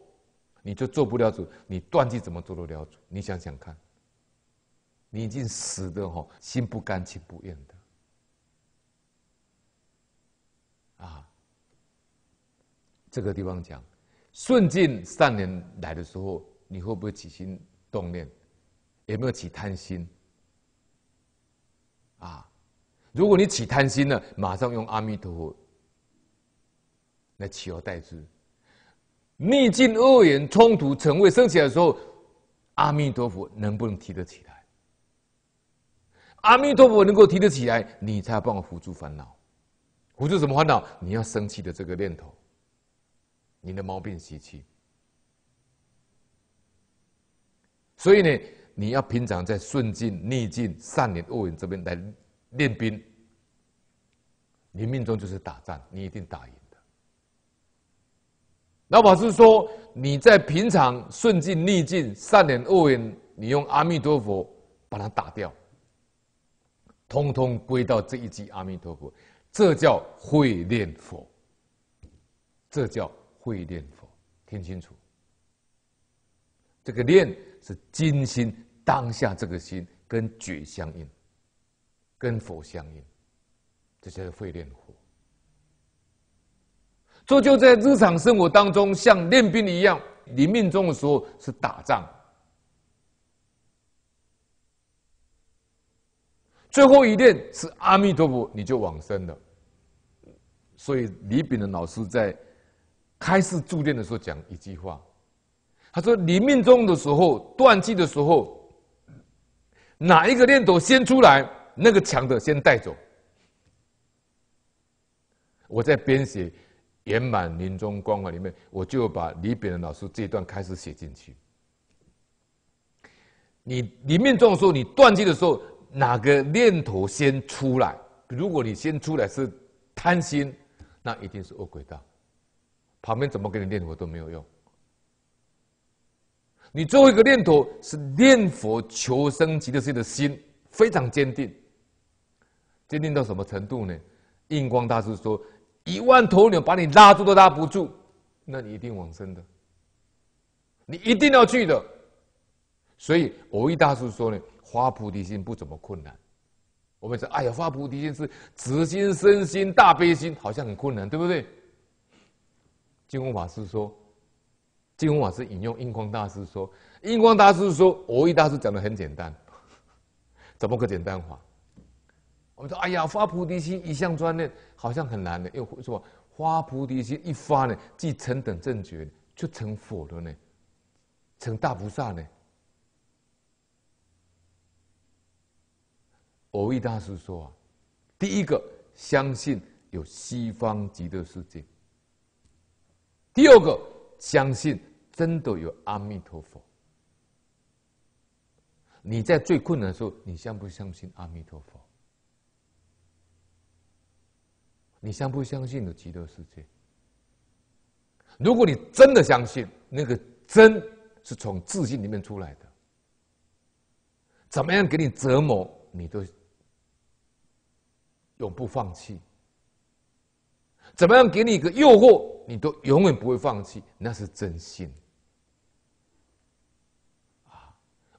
你就做不了主，你断气怎么做得了主？你想想看，你已经死的吼，心不甘情不愿的。啊，这个地方讲，顺境善人来的时候，你会不会起心动念？有没有起贪心？啊？如果你起贪心了，马上用阿弥陀佛来取而代之。逆境恶缘冲突、成为升起来的时候，阿弥陀佛能不能提得起来？阿弥陀佛能够提得起来，你才帮我扶住烦恼，扶住什么烦恼？你要生气的这个念头，你的毛病习气。所以呢，你要平常在顺境、逆境、善念、恶缘这边来。练兵，你命中就是打仗，你一定打赢的。老法师说，你在平常顺境、逆境、善念恶缘，你用阿弥陀佛把它打掉，通通归到这一句阿弥陀佛，这叫会念佛，这叫会念佛，听清楚。这个练是精心当下这个心跟觉相应。跟佛相应，这些会念佛。这就在日常生活当中，像练兵一样，你命中的时候是打仗。最后一念是阿弥陀佛，你就往生了。所以李炳的老师在开示住念的时候讲一句话，他说：“你命中的时候断气的时候，哪一个念头先出来？”那个强的先带走。我在编写《圆满临终关怀》里面，我就把李炳仁老师这一段开始写进去。你里命这的时候，你断气的时候，哪个念头先出来？如果你先出来是贪心，那一定是恶鬼道。旁边怎么给你念佛都没有用。你最后一个念头是念佛求生极乐世界的心，非常坚定。坚定到什么程度呢？印光大师说：“一万头牛把你拉住都拉不住，那你一定往生的，你一定要去的。”所以，我一大师说呢：“发菩提心不怎么困难。”我们说：“哎呀，发菩提心是慈心、身心、大悲心，好像很困难，对不对？”金光法师说：“金光法师引用印光大师说，印光大师说，我一大师讲的很简单，怎么个简单法？”我们说：“哎呀，发菩提心一向专念好像很难的。”又说：“发菩提心一发呢，即成等正觉，就成佛了呢，成大菩萨呢。”我为大师说：“第一个，相信有西方极乐世界；第二个，相信真的有阿弥陀佛。你在最困难的时候，你相不相信阿弥陀佛？”你相不相信的极乐世界？如果你真的相信，那个真是从自信里面出来的。怎么样给你折磨，你都永不放弃；怎么样给你一个诱惑，你都永远不会放弃。那是真心啊！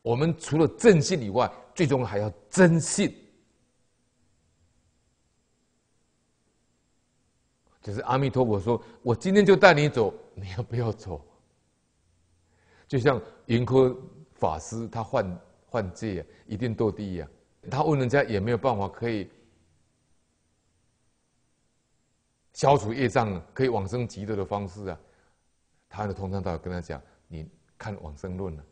我们除了正信以外，最终还要真信。就是阿弥陀佛说：“我今天就带你走，(laughs) 你要不要走？”就像云科法师，他换换界一定堕地狱啊！他问人家也没有办法可以消除业障，可以往生极乐的方式啊！他的通常道跟他讲：“你看往生论了。”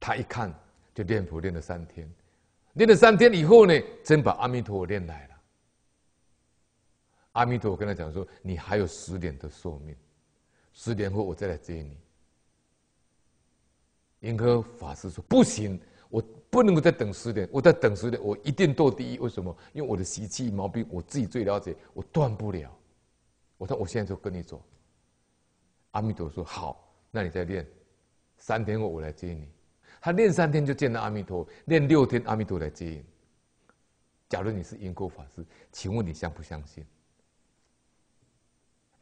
他一看就念佛，念了三天，念了三天以后呢，真把阿弥陀佛练来了。阿弥陀，佛跟他讲说，你还有十年的寿命，十年后我再来接你。银河法师说不行，我不能够再等十年，我再等十年，我一定堕第一。为什么？因为我的习气毛病，我自己最了解，我断不了。我说我现在就跟你走。阿弥陀说好，那你再练，三天后我来接你。他练三天就见到阿弥陀，练六天阿弥陀来接。假如你是英国法师，请问你相不相信？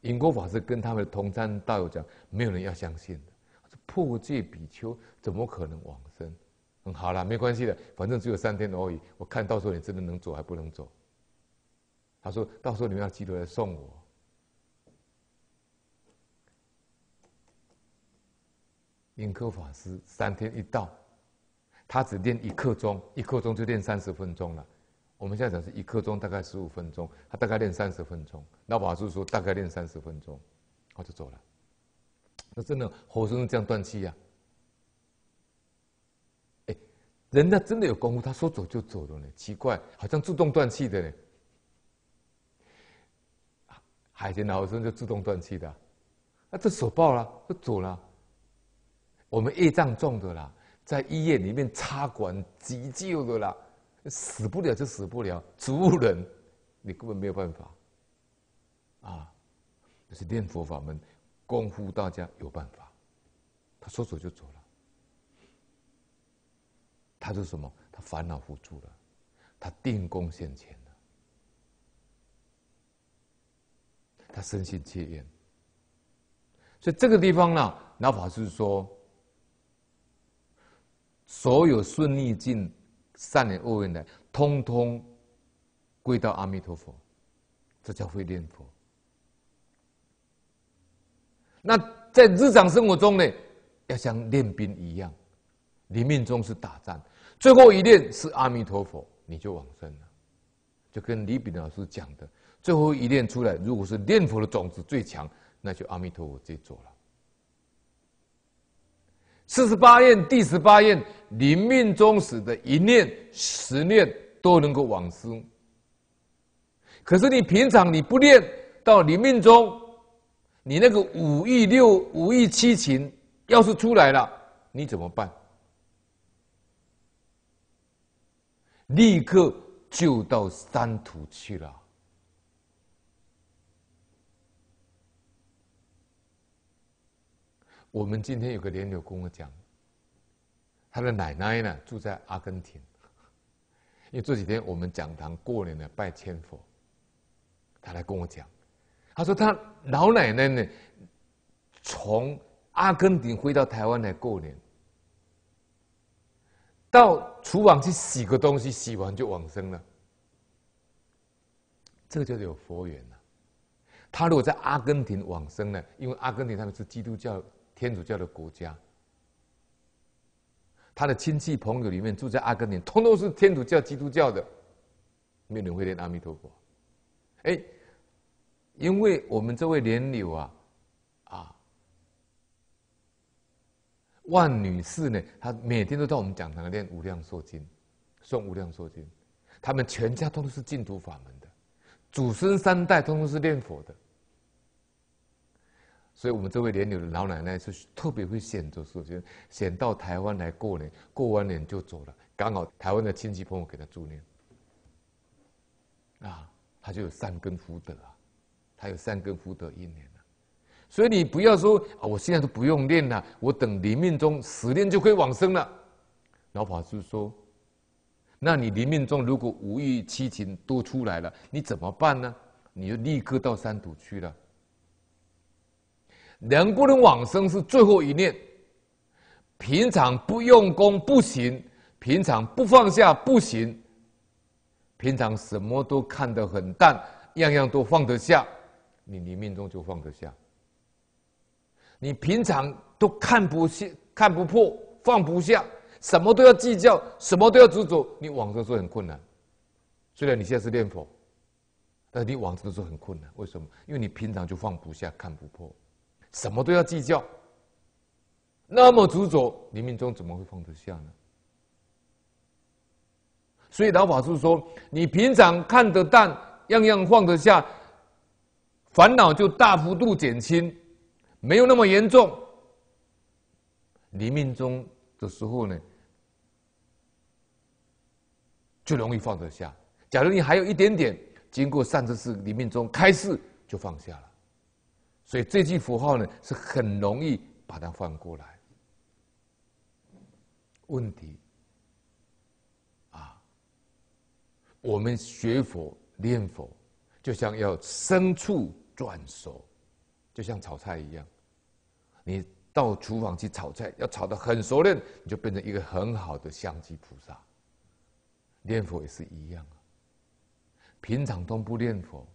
印果法师跟他们同参道友讲：“没有人要相信的，破戒比丘怎么可能往生？”“嗯，好了，没关系的，反正只有三天而已。我看到时候你真的能走还不能走。”他说到时候你们要记得来送我。印科法师三天一到，他只练一刻钟，一刻钟就练三十分钟了。我们现在讲是一刻钟，大概十五分钟，他大概练三十分钟。那老师说大概练三十分钟，他就走了。那真的活生生这样断气呀？哎，人家真的有功夫，他说走就走了呢，奇怪，好像自动断气的呢。海海泉老师就自动断气的，啊，这手爆了，就走了。我们业障撞的啦，在医院里面插管急救的啦。死不了就死不了，物人，你根本没有办法。啊，就是念佛法门，功夫大家有办法。他说走就走了，他是什么？他烦恼不住了，他定功现前了，他身心戒烟。所以这个地方呢，老法师说，所有顺逆境。善念恶念的，通通归到阿弥陀佛，这叫会念佛。那在日常生活中呢，要像练兵一样，你命中是打仗，最后一练是阿弥陀佛，你就往生了。就跟李炳老师讲的，最后一练出来，如果是念佛的种子最强，那就阿弥陀佛接走了。四十八愿，第十八愿，临命终时的一念、十念都能够往生。可是你平常你不练，到临命中，你那个五欲六、五欲七情要是出来了，你怎么办？立刻就到三途去了。我们今天有个连友跟我讲，他的奶奶呢住在阿根廷，因为这几天我们讲堂过年呢拜千佛，他来跟我讲，他说他老奶奶呢从阿根廷回到台湾来过年，到厨房去洗个东西，洗完就往生了，这个叫做有佛缘了。他如果在阿根廷往生呢，因为阿根廷他们是基督教。天主教的国家，他的亲戚朋友里面住在阿根廷，通通是天主教、基督教的，没有人会念阿弥陀佛。哎，因为我们这位莲柳啊，啊，万女士呢，她每天都到我们讲堂练无量寿经》，诵《无量寿经》，他们全家通通是净土法门的，祖孙三代通通是念佛的。所以我们这位年柳的老奶奶是特别会选择首先选到台湾来过年，过完年就走了，刚好台湾的亲戚朋友给她助念，啊，她就有三根福德啊，她有三根福德因缘啊，所以你不要说啊，我现在都不用念了，我等临命中死念就可以往生了。老法师说，那你临命中如果五欲七情都出来了，你怎么办呢？你就立刻到三途去了。能不能往生是最后一念，平常不用功不行，平常不放下不行，平常什么都看得很淡，样样都放得下，你你命中就放得下。你平常都看不看不破，放不下，什么都要计较，什么都要执着，你往生是很困难。虽然你现在是念佛，但你往生的时候很困难，为什么？因为你平常就放不下，看不破。什么都要计较，那么执着，临命中怎么会放得下呢？所以老法师说，你平常看得淡，样样放得下，烦恼就大幅度减轻，没有那么严重。临命中的时候呢，就容易放得下。假如你还有一点点，经过善知识临命中开示，就放下了。所以这句符号呢，是很容易把它换过来。问题啊，我们学佛、念佛，就像要深处转熟，就像炒菜一样，你到厨房去炒菜，要炒的很熟练，你就变成一个很好的香积菩萨。念佛也是一样啊，平常都不念佛。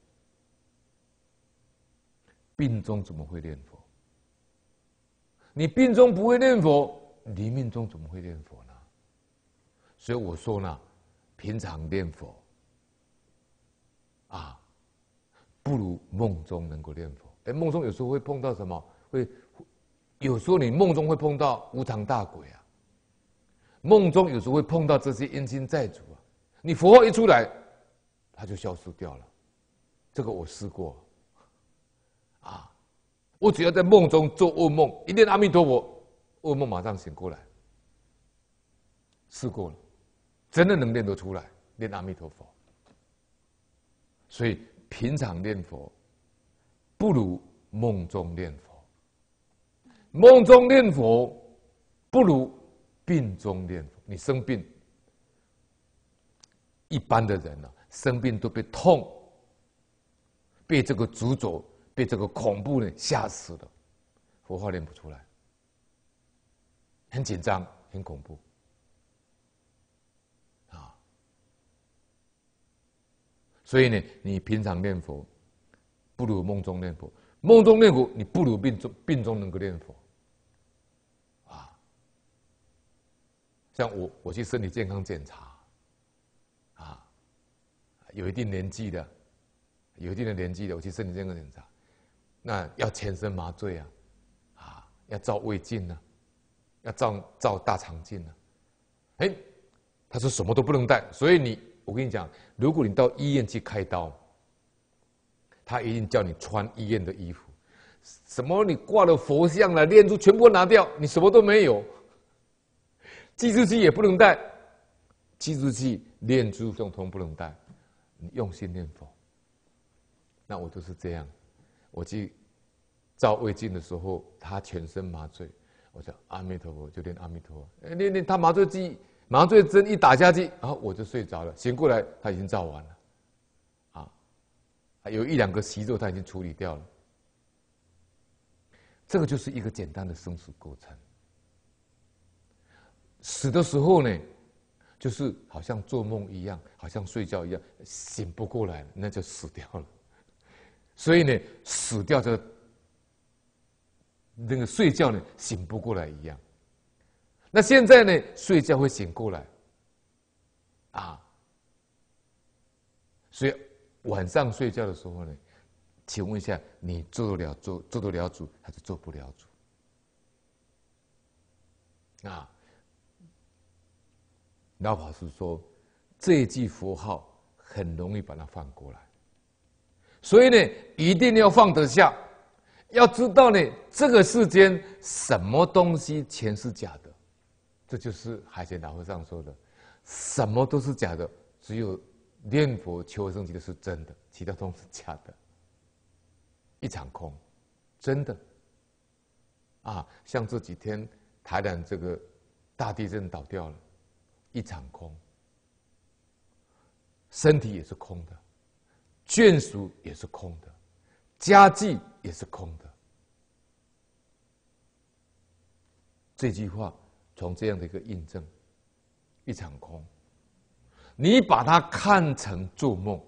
病中怎么会念佛？你病中不会念佛，你命中怎么会念佛呢？所以我说呢，平常念佛，啊，不如梦中能够念佛。哎，梦中有时候会碰到什么？会有时候你梦中会碰到无常大鬼啊，梦中有时候会碰到这些阴亲债主啊。你佛号一出来，他就消失掉了。这个我试过。啊！我只要在梦中做噩梦，一念阿弥陀佛，噩梦马上醒过来。试过了，真的能念得出来，念阿弥陀佛。所以平常念佛不如梦中念佛，梦中念佛不如病中念佛。你生病，一般的人呢，生病都被痛，被这个执着。被这个恐怖呢吓死了，佛号念不出来，很紧张，很恐怖，啊！所以呢，你平常念佛不如梦中念佛，梦中念佛你不如病中病中能够念佛，啊！像我我去身体健康检查，啊，有一定年纪的，有一定的年纪的，我去身体健康检查。那要全身麻醉啊，啊，要照胃镜呢，要照照大肠镜呢，哎，他说什么都不能带，所以你，我跟你讲，如果你到医院去开刀，他一定叫你穿医院的衣服，什么你挂了佛像了、念珠全部拿掉，你什么都没有，计时器也不能带，计时器、念珠、香通不能带，你用心念佛，那我就是这样。我去造胃镜的时候，他全身麻醉，我叫阿弥陀佛，就念阿弥陀，佛，念念他麻醉剂、麻醉针一打下去，然后我就睡着了，醒过来他已经造完了，啊，有一两个息肉他已经处理掉了，这个就是一个简单的生死过程。死的时候呢，就是好像做梦一样，好像睡觉一样，醒不过来，那就死掉了。所以呢，死掉就那个睡觉呢，醒不过来一样。那现在呢，睡觉会醒过来啊。所以晚上睡觉的时候呢，请问一下，你做得了做做得了主，还是做不了主？啊，老法师说，这句佛号很容易把它放过来。所以呢，一定要放得下。要知道呢，这个世间什么东西全是假的，这就是海贤老和尚说的，什么都是假的，只有念佛求生极的是真的，其他都是假的，一场空，真的。啊，像这几天台南这个大地震倒掉了，一场空，身体也是空的。眷属也是空的，家祭也是空的。这句话从这样的一个印证，一场空。你把它看成做梦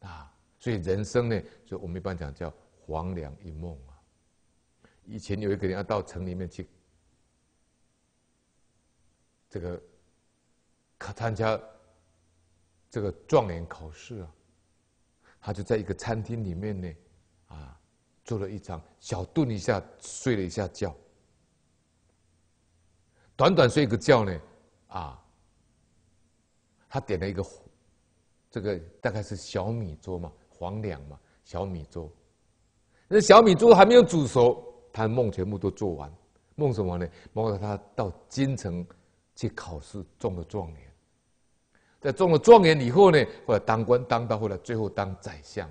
啊，所以人生呢，所以我们一般讲叫黄粱一梦啊。以前有一个人要到城里面去，这个可参加。这个状元考试啊，他就在一个餐厅里面呢，啊，做了一场小顿一下睡了一下觉，短短睡一个觉呢，啊，他点了一个这个大概是小米粥嘛，黄粱嘛小米粥，那小米粥还没有煮熟，他的梦全部都做完，梦什么呢？梦到他到京城去考试，中了状元。在中了状元以后呢，或者当官当到后来，最后当宰相。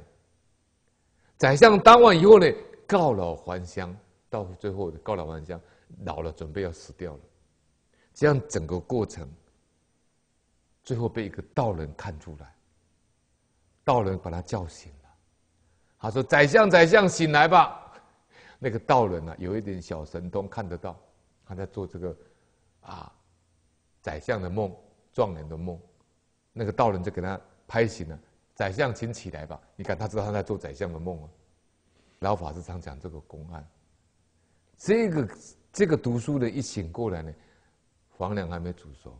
宰相当完以后呢，告老还乡，到最后告老还乡，老了准备要死掉了。这样整个过程，最后被一个道人看出来。道人把他叫醒了，他说：“宰相，宰相，醒来吧。”那个道人啊，有一点小神通，看得到，他在做这个啊，宰相的梦，状元的梦。那个道人就给他拍醒了，宰相，请起来吧！你看，他知道他在做宰相的梦啊。老法师常讲这个公案，这个这个读书人一醒过来呢，黄粱还没煮熟，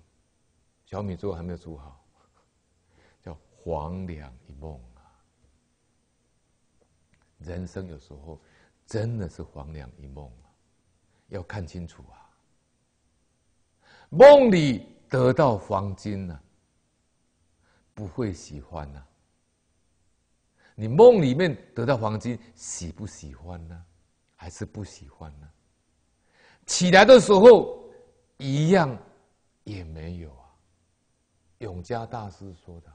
小米粥还没有煮好，叫黄粱一梦啊。人生有时候真的是黄粱一梦啊，要看清楚啊。梦里得到黄金呢？不会喜欢呢？你梦里面得到黄金，喜不喜欢呢？还是不喜欢呢？起来的时候一样也没有啊。永嘉大师说的：“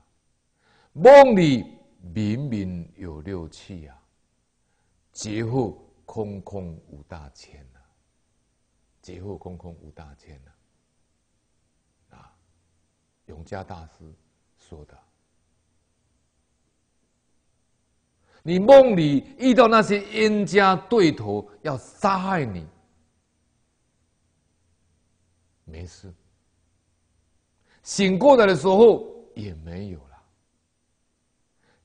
梦里明明有六气啊，劫后空空无大千呐，劫后空空无大千呐。”啊，永嘉大师。说的，你梦里遇到那些冤家对头要杀害你，没事。醒过来的时候也没有了，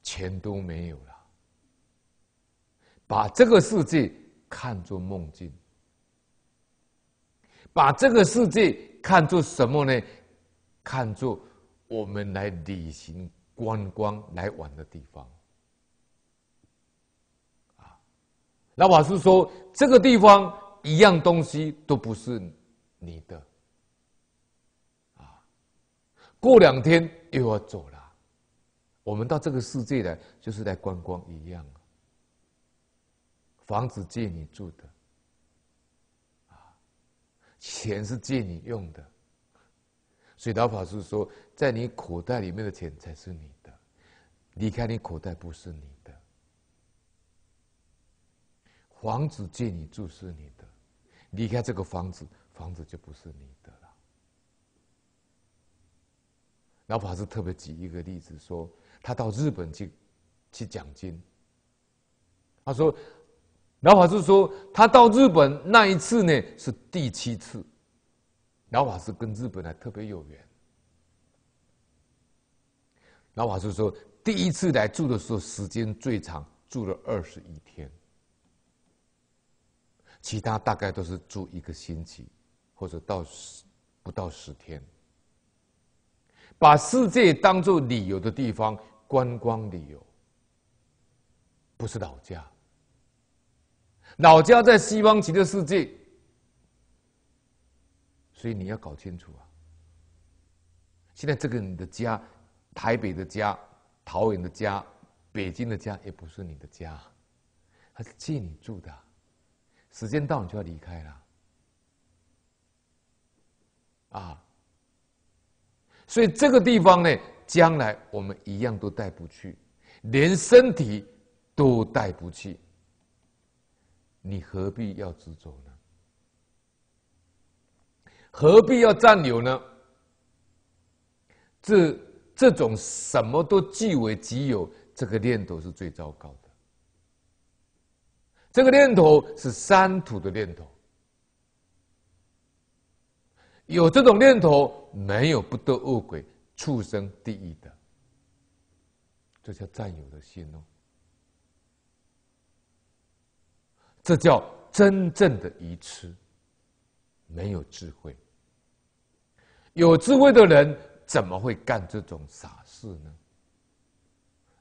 全都没有了。把这个世界看作梦境，把这个世界看作什么呢？看作。我们来旅行观光来玩的地方，啊，那法师说这个地方一样东西都不是你的，啊，过两天又要走了，我们到这个世界来就是来观光一样啊，房子借你住的，啊，钱是借你用的。所以老法师说：“在你口袋里面的钱才是你的，离开你口袋不是你的；房子借你住是你的，离开这个房子，房子就不是你的了。”老法师特别举一个例子说：“他到日本去，去讲经。他说，老法师说他到日本那一次呢，是第七次。”老法师跟日本呢特别有缘。老法师说，第一次来住的时候时间最长，住了二十一天，其他大概都是住一个星期或者到十不到十天。把世界当做旅游的地方，观光旅游，不是老家。老家在西方极乐世界。所以你要搞清楚啊！现在这个你的家，台北的家、桃园的家、北京的家，也不是你的家，是借你住的。时间到，你就要离开了。啊！所以这个地方呢，将来我们一样都带不去，连身体都带不去，你何必要执着呢？何必要占有呢？这这种什么都据为己有，这个念头是最糟糕的。这个念头是三土的念头，有这种念头，没有不得恶鬼畜生地狱的，这叫占有的心哦，这叫真正的愚痴。没有智慧，有智慧的人怎么会干这种傻事呢？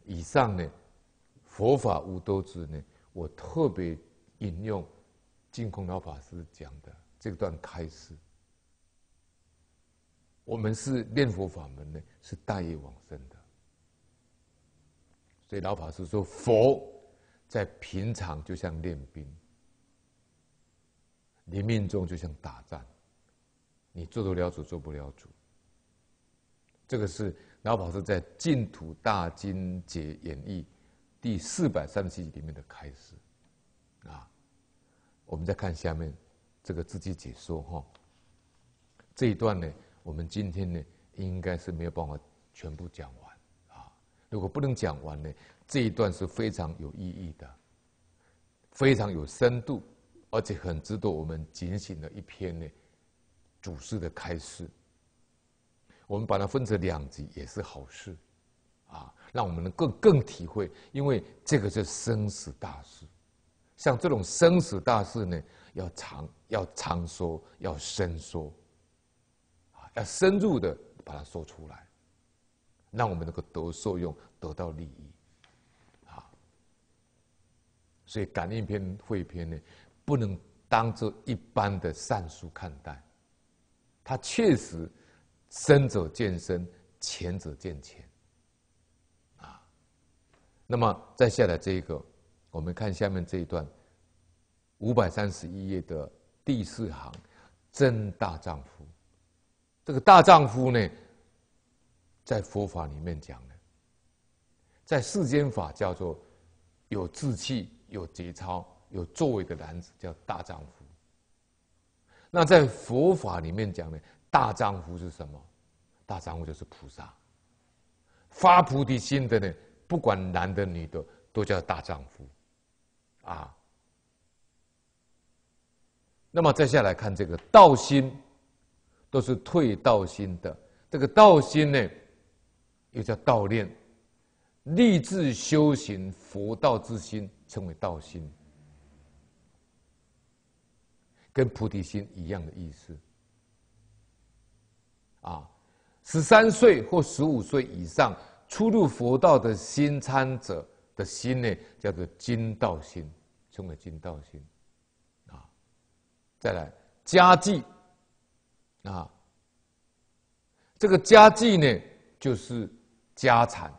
以上呢，佛法无多子呢，我特别引用净空老法师讲的这段开示。我们是念佛法门呢，是大业往生的，所以老法师说，佛在平常就像练兵。你命中就像打仗，你做得了主做不了主，这个是老保是在净土大经解演义第四百三十七集里面的开始，啊，我们再看下面这个自己解说哈，这一段呢，我们今天呢应该是没有办法全部讲完啊，如果不能讲完呢，这一段是非常有意义的，非常有深度。而且很值得我们警醒的一篇呢，主事的开始。我们把它分成两集也是好事，啊，让我们能更更体会，因为这个是生死大事。像这种生死大事呢，要长要长说，要伸缩，啊，要深入的把它说出来，让我们能够得受用，得到利益，啊。所以感应篇汇篇呢。不能当做一般的善书看待，它确实深者见深，浅者见浅啊。那么再下来这一个，我们看下面这一段，五百三十一页的第四行，“真大丈夫”，这个大丈夫呢，在佛法里面讲的，在世间法叫做有志气、有节操。有作为的男子叫大丈夫。那在佛法里面讲呢，大丈夫是什么？大丈夫就是菩萨，发菩提心的呢，不管男的女的，都叫大丈夫，啊。那么再下来看这个道心，都是退道心的。这个道心呢，又叫道念，立志修行佛道之心，称为道心。跟菩提心一样的意思，啊，十三岁或十五岁以上出入佛道的新参者的心呢，叫做金道心，称为金道心，啊，再来家计，啊，这个家计呢，就是家产，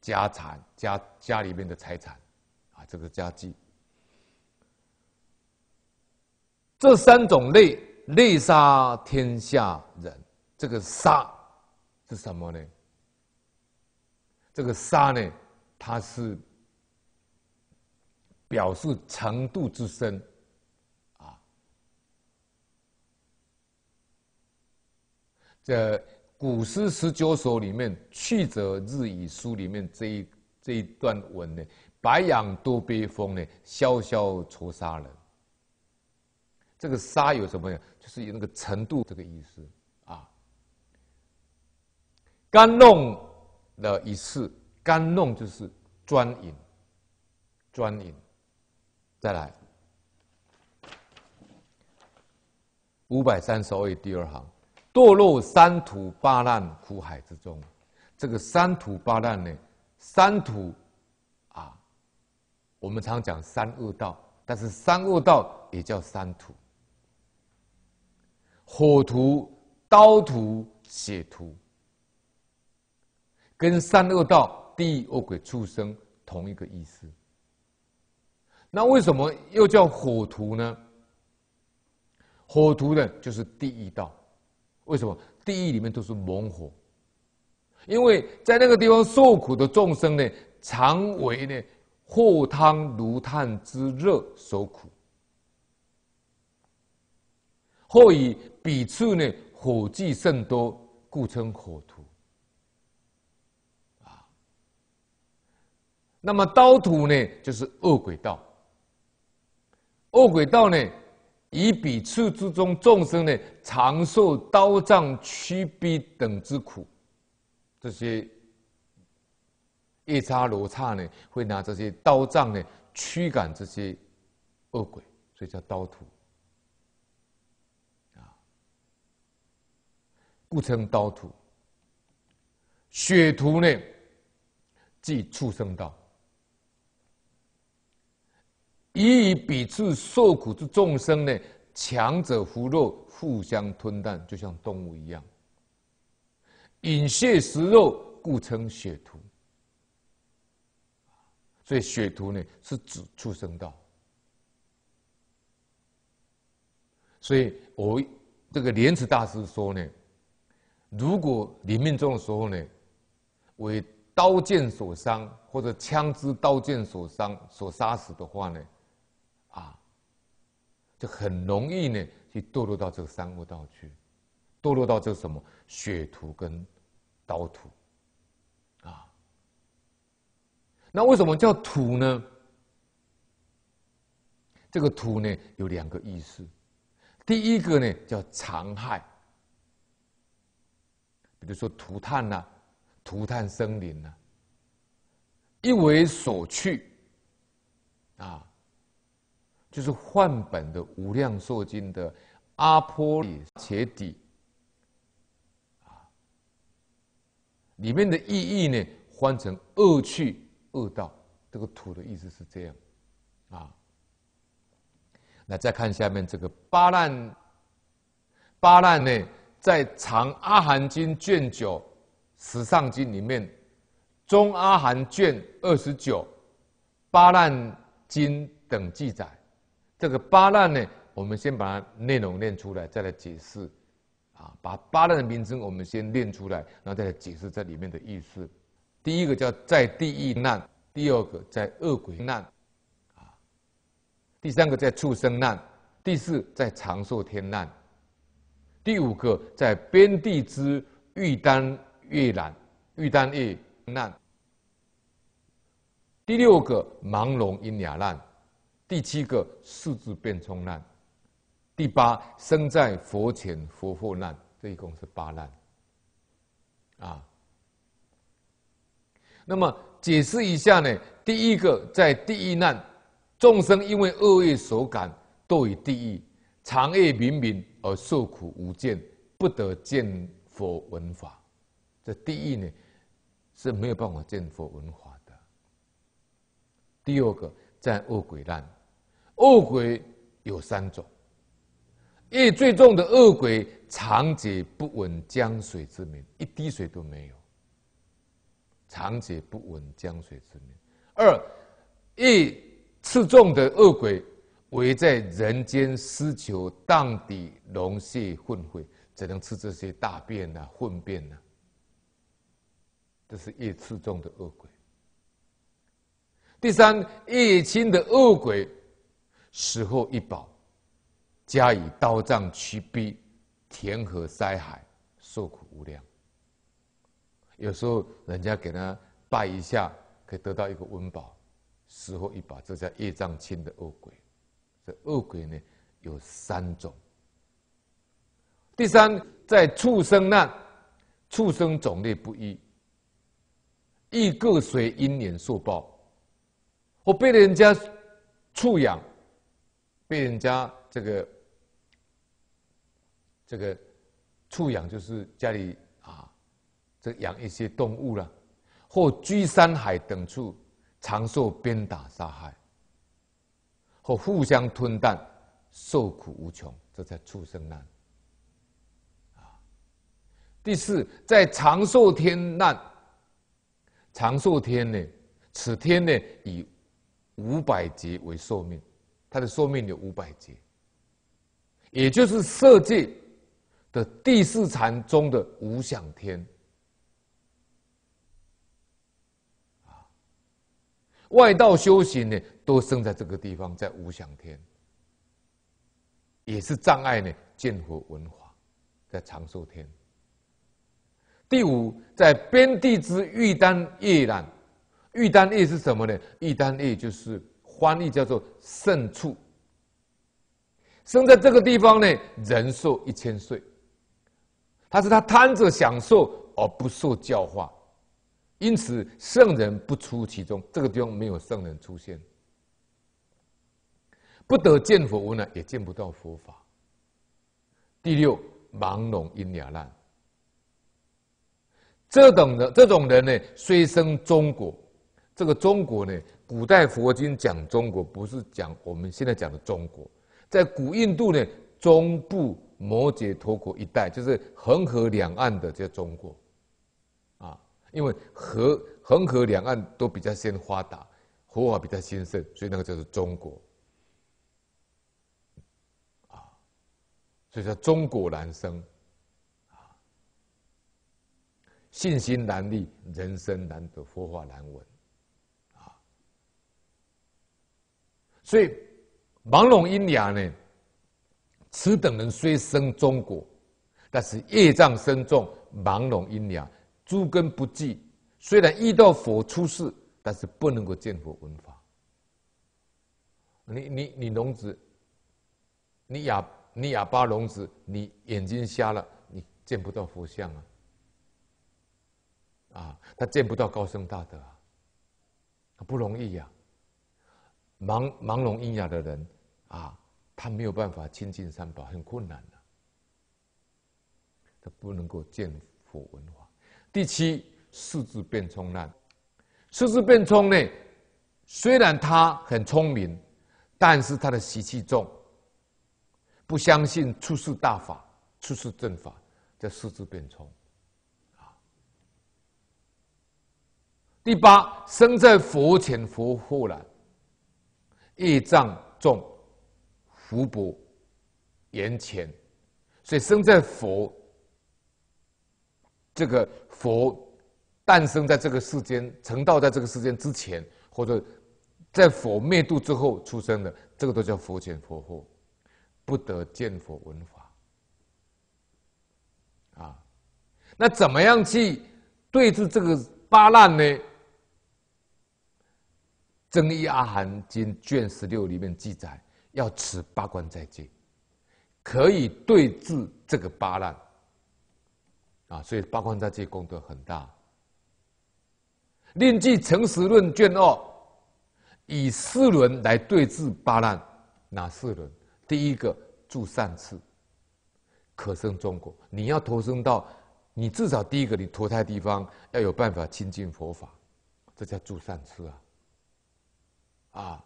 家产家家里面的财产，啊，这个家计。这三种类，类杀天下人。这个“杀”是什么呢？这个“杀”呢，它是表示程度之深啊。这古诗十九首》里面，《去者日以书》里面这一这一段文呢，“白杨多悲风，呢萧萧愁杀人。”这个沙有什么呀？就是有那个程度这个意思啊。干弄了一次，干弄就是专引，专引，再来五百三十二页第二行，堕落三途八难苦海之中。这个三途八难呢，三途啊，我们常讲三恶道，但是三恶道也叫三途。火图、刀图、血图，跟三恶道、地狱恶鬼、畜生同一个意思。那为什么又叫火图呢？火图呢，就是地狱道。为什么地狱里面都是猛火？因为在那个地方受苦的众生呢，常为呢火汤炉炭之热所苦。或以彼处呢火聚甚多，故称火土。啊，那么刀土呢，就是恶鬼道。恶鬼道呢，以彼处之中众生呢，常受刀杖驱逼等之苦。这些夜叉罗刹呢，会拿这些刀杖呢，驱赶这些恶鬼，所以叫刀土。故称刀屠，血屠呢，即畜生道。以彼此受苦之众生呢，强者服弱，互相吞啖，就像动物一样，饮血食肉，故称血屠。所以血屠呢是指畜生道。所以我这个莲池大师说呢。如果你命中的时候呢，为刀剑所伤，或者枪支、刀剑所伤所杀死的话呢，啊，就很容易呢去堕落到这个三恶道去，堕落到这什么血土跟刀土，啊，那为什么叫土呢？这个土呢有两个意思，第一个呢叫残害。比如说，涂炭呐，涂炭生林呐，一为所去啊，就是换本的无量寿经的阿波里茄底啊，里面的意义呢，换成恶趣恶道，这个“土”的意思是这样啊。那再看下面这个八难，八难呢？在藏阿含经卷九十上经里面，中阿含卷二十九八难经等记载，这个八难呢，我们先把它内容念出来，再来解释。啊，把八难的名称我们先念出来，然后再来解释这里面的意思。第一个叫在地狱难，第二个在恶鬼难，啊，第三个在畜生难，第四在长寿天难。第五个在边地之遇丹越难，遇丹越难。第六个盲聋因哑难，第七个数字变冲难，第八生在佛前佛后难，这一共是八难。啊，那么解释一下呢？第一个在第一难，众生因为恶业所感堕于地狱，长夜冥冥。而受苦无见，不得见佛闻法。这第一呢是没有办法见佛闻法的。第二个，在恶鬼难，恶鬼有三种：一最重的恶鬼，长解不闻江水之名，一滴水都没有；长解不闻江水之名。二，一次重的恶鬼。唯在人间施求荡涤龙血混秽，只能吃这些大便呐、粪便呐。这是夜次中的恶鬼。第三夜亲的恶鬼，死后一饱，加以刀杖驱逼，填河塞海，受苦无量。有时候人家给他拜一下，可以得到一个温饱，死后一饱，这叫夜障亲的恶鬼。恶鬼呢，有三种。第三，在畜生那，畜生种类不一，亦各随因缘受报。或被人家畜养，被人家这个这个畜养，就是家里啊，这养一些动物了；或居山海等处，常受鞭打杀害。或互相吞啖，受苦无穷，这才畜生难。啊，第四，在长寿天难，长寿天呢，此天呢以五百劫为寿命，它的寿命有五百劫，也就是色界的第四禅中的无想天。外道修行呢，都生在这个地方，在无想天，也是障碍呢。见佛文法，在长寿天。第五，在边地之玉丹叶兰，玉丹叶是什么呢？玉丹叶就是欢意，叫做胜处。生在这个地方呢，人寿一千岁。他是他贪着享受而不受教化。因此，圣人不出其中，这个地方没有圣人出现，不得见佛，呢，也见不到佛法。第六，盲聋音哑烂。这等人，这种人呢，虽生中国，这个中国呢，古代佛经讲中国，不是讲我们现在讲的中国，在古印度呢，中部摩羯陀国一带，就是恒河两岸的这中国。因为河恒河两岸都比较先发达，佛法比较兴盛，所以那个叫做中国。啊，所以说中国难生，啊，信心难立，人生难得，佛法难闻，啊。所以盲聋阴哑呢，此等人虽生中国，但是业障深重，盲聋阴哑。诸根不济。虽然遇到佛出世，但是不能够见佛闻法。你你你聋子，你哑你哑巴聋子，你眼睛瞎了，你见不到佛像啊！啊，他见不到高僧大德啊，不容易呀。盲盲聋喑哑的人啊，他没有办法亲近三宝，很困难的。他不能够见佛闻。第七，四肢变冲难。四肢变冲呢？虽然他很聪明，但是他的习气重，不相信出世大法、出世正法，叫四肢变冲。啊。第八，生在佛前佛后然，业障重，福薄，缘浅，所以生在佛。这个佛诞生在这个世间、成道在这个世间之前，或者在佛灭度之后出生的，这个都叫佛前佛后，不得见佛闻法。啊，那怎么样去对治这个八难呢？《正一阿含经》卷十六里面记载，要持八关斋戒，可以对治这个八难。啊，所以八关斋戒功德很大。《另记·成实论》卷二，以四轮来对治八难，哪四轮？第一个住善次，可生中国。你要投生到，你至少第一个你投胎地方要有办法亲近佛法，这叫住善次啊！啊，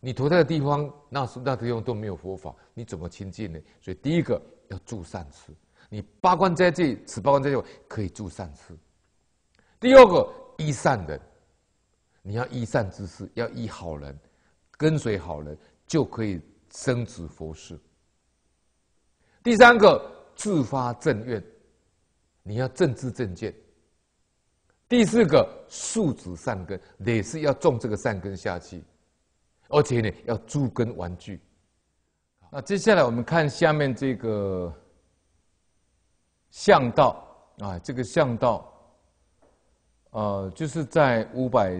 你投胎的地方那那地方都没有佛法，你怎么亲近呢？所以第一个要住善次。你八关斋戒，此八关斋戒可以助善事。第二个依善人，你要依善之事，要依好人，跟随好人就可以生子佛事。第三个自发正愿，你要正知正见。第四个树子善根，也是要种这个善根下去，而且呢要助根玩具。那接下来我们看下面这个。向道啊，这个向道，呃，就是在五百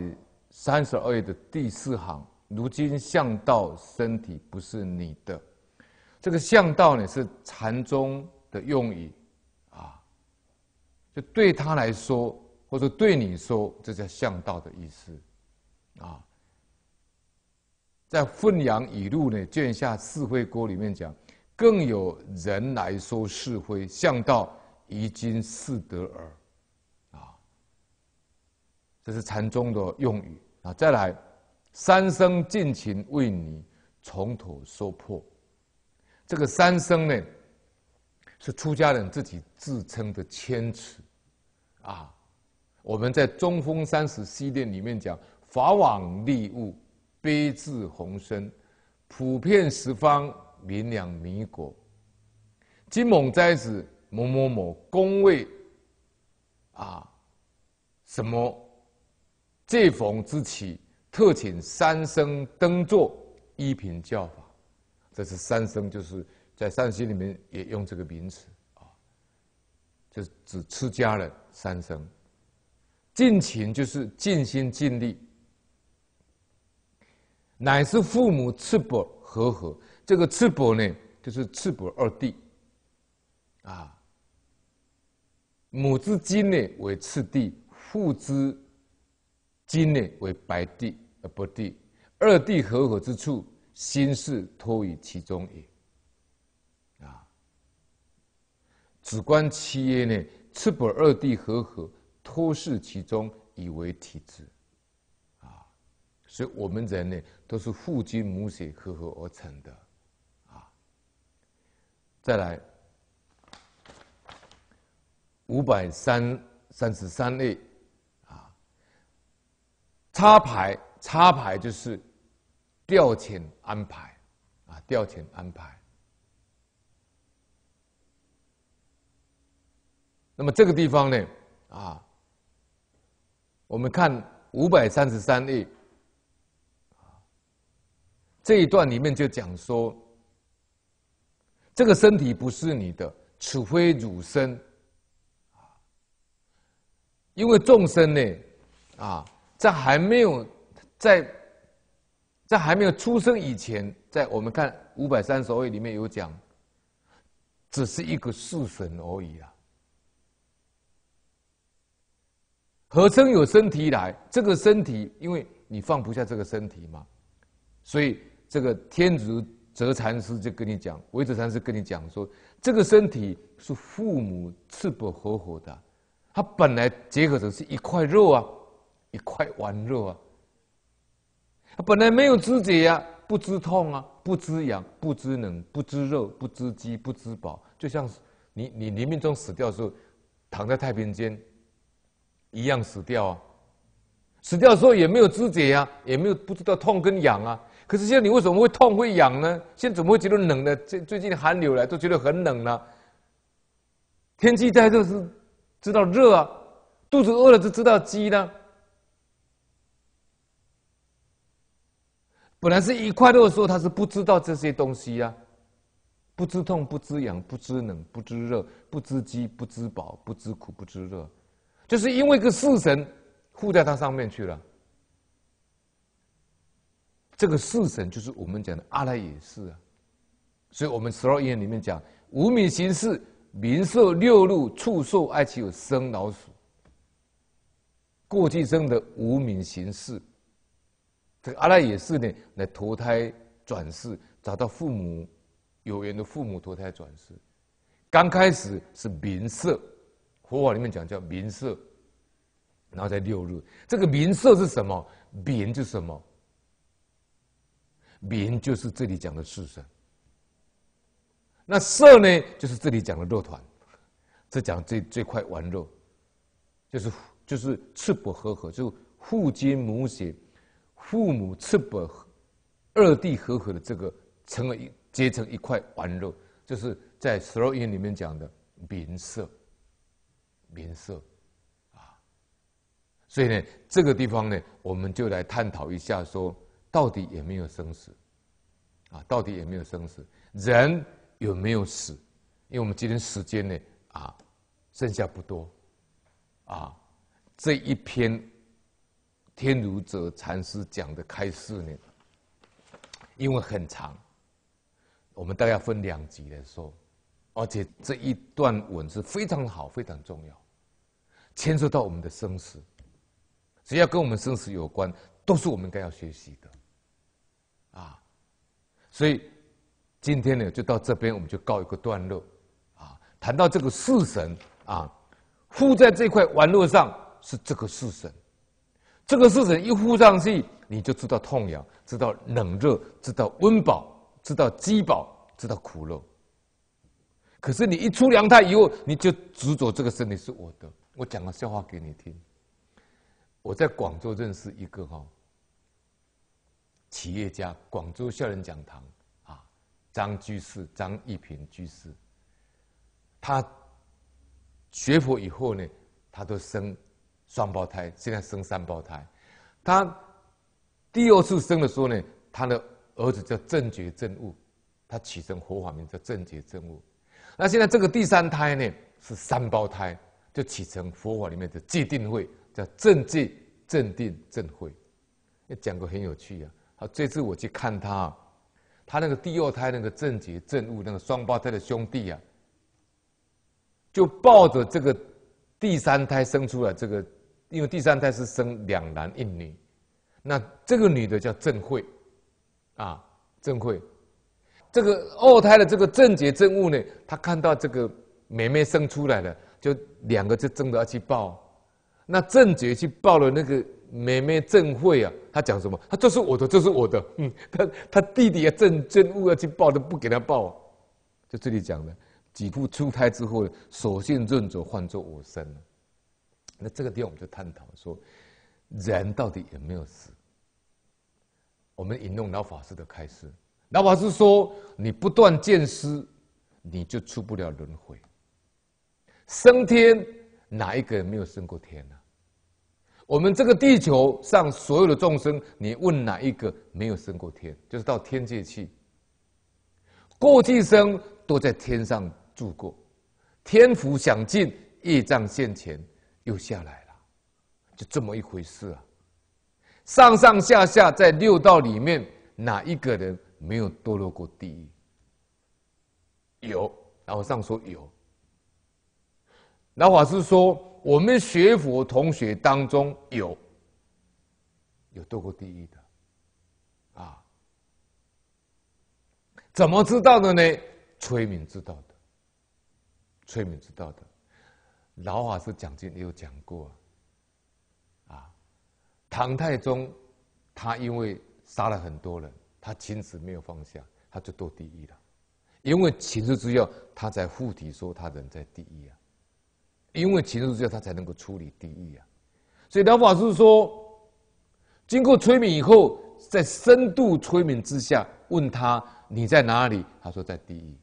三十二页的第四行。如今向道身体不是你的，这个向道呢是禅宗的用语啊，就对他来说，或者对你说，这叫向道的意思啊。在《凤阳语录》呢卷下《四灰锅》里面讲，更有人来说四会向道。疑今四得耳，啊，这是禅宗的用语啊。再来，三生尽情为你从头说破。这个三生呢，是出家人自己自称的谦辞啊。我们在中峰三寺西殿里面讲，法网利物，悲智宏深，普遍十方，明两弥国。金猛斋子。某某某恭位啊，什么？这逢之起，特请三生登座一品教法。这是三生，就是在三世里面也用这个名词啊，就是指出家人三生，尽情就是尽心尽力，乃是父母赤膊和合。这个赤膊呢，就是赤膊二弟，啊。母之筋内为赤地，父之筋内为白地而不地，二地合合之处，心事托于其中也。啊，子观七曰呢，赤本二地合合，托是其中，以为体质。啊，所以我们人呢，都是父精母血合合而成的。啊，再来。五百三三十三例，啊，插排插排就是调遣安排，啊调遣安排。那么这个地方呢，啊，我们看五百三十三例，这一段里面就讲说，这个身体不是你的，除非汝身。因为众生呢，啊，在还没有在在还没有出生以前，在我们看《五百三十位里面有讲，只是一个素神而已啊。何生有身体来？这个身体，因为你放不下这个身体嘛，所以这个天竺哲禅师就跟你讲，维哲禅师跟你讲说，这个身体是父母赤膊合伙的。它本来结合的是一块肉啊，一块玩肉啊。它本来没有知觉呀，不知痛啊，不知痒，不知冷，不知热，不知饥，不知饱。就像你你临命中死掉的时候，躺在太平间一样死掉啊。死掉的时候也没有知觉呀，也没有不知道痛跟痒啊。可是现在你为什么会痛会痒呢？现在怎么会觉得冷呢？最最近寒流来都觉得很冷了。天气在这是。知道热啊，肚子饿了就知道饥呢。本来是一块肉的时候，他是不知道这些东西呀，不知痛，不知痒，不知冷，不知热，不知饥，不知饱，不知苦，不知乐，就是因为个四神附在他上面去了。这个四神就是我们讲的阿赖耶识啊，所以我们十二因里面讲无名行事。民色六路畜受爱其有生老鼠，过去生的无名形式，这阿赖也是呢，来投胎转世，找到父母有缘的父母投胎转世，刚开始是民色，佛法里面讲叫民色，然后在六路。这个民色是什么？名就是什么？名就是这里讲的四生。那色呢，就是这里讲的肉团，这讲最最快玩肉，就是就是赤膊合合，就父精母血，父母赤膊二弟合合的这个，成了结成一块玩肉，就是在十六音里面讲的名色，名色，啊，所以呢，这个地方呢，我们就来探讨一下，说到底也没有生死，啊，到底也没有生死，人。有没有死？因为我们今天时间呢啊剩下不多啊这一篇天如者禅师讲的开示呢，因为很长，我们大家分两集来说，而且这一段文字非常好，非常重要，牵涉到我们的生死，只要跟我们生死有关，都是我们该要学习的啊，所以。今天呢，就到这边，我们就告一个段落。啊，谈到这个四神啊，附在这块网络上是这个四神，这个四神一附上去，你就知道痛痒，知道冷热，知道温饱，知道饥饱，知道苦乐。可是你一出凉胎以后，你就执着这个身体是我的。我讲个笑话给你听。我在广州认识一个哈企业家，广州校园讲堂。张居士，张一平居士，他学佛以后呢，他都生双胞胎，现在生三胞胎。他第二次生的时候呢，他的儿子叫正觉正悟，他起成佛法名叫正觉正悟。那现在这个第三胎呢是三胞胎，就起成佛法里面的既定会叫正界、正定正慧。讲过很有趣啊。好，这次我去看他。他那个第二胎那个正杰、正悟那个双胞胎的兄弟啊，就抱着这个第三胎生出来这个，因为第三胎是生两男一女，那这个女的叫正慧，啊，正慧，这个二胎的这个正杰、正悟呢，他看到这个妹妹生出来了，就两个就争着要去抱，那正杰去抱了那个。妹妹正慧啊，她讲什么？她这是我的，这是我的。(laughs) 她她弟弟啊，正真务要去报，都不给他报。就这里讲的，几步出胎之后，所现润者，换作我身。那这个地方，我们就探讨说，人到底有没有死？我们引用老法师的开示，老法师说，你不断见师，你就出不了轮回。升天，哪一个人没有升过天呢？我们这个地球上所有的众生，你问哪一个没有升过天，就是到天界去，过去生都在天上住过，天福享尽，业障现前，又下来了，就这么一回事啊。上上下下在六道里面，哪一个人没有堕落过地狱？有，然后上说有，老法师说。我们学佛同学当中有有度过第一的，啊？怎么知道的呢？崔眠知道的，崔眠知道的。老法师讲经也有讲过啊。唐太宗他因为杀了很多人，他情执没有放下，他就得第一了，因为情执之要他在附体，说他人在第一啊。因为情之下，他才能够处理地狱啊。所以梁法师说，经过催眠以后，在深度催眠之下，问他你在哪里？他说在地狱。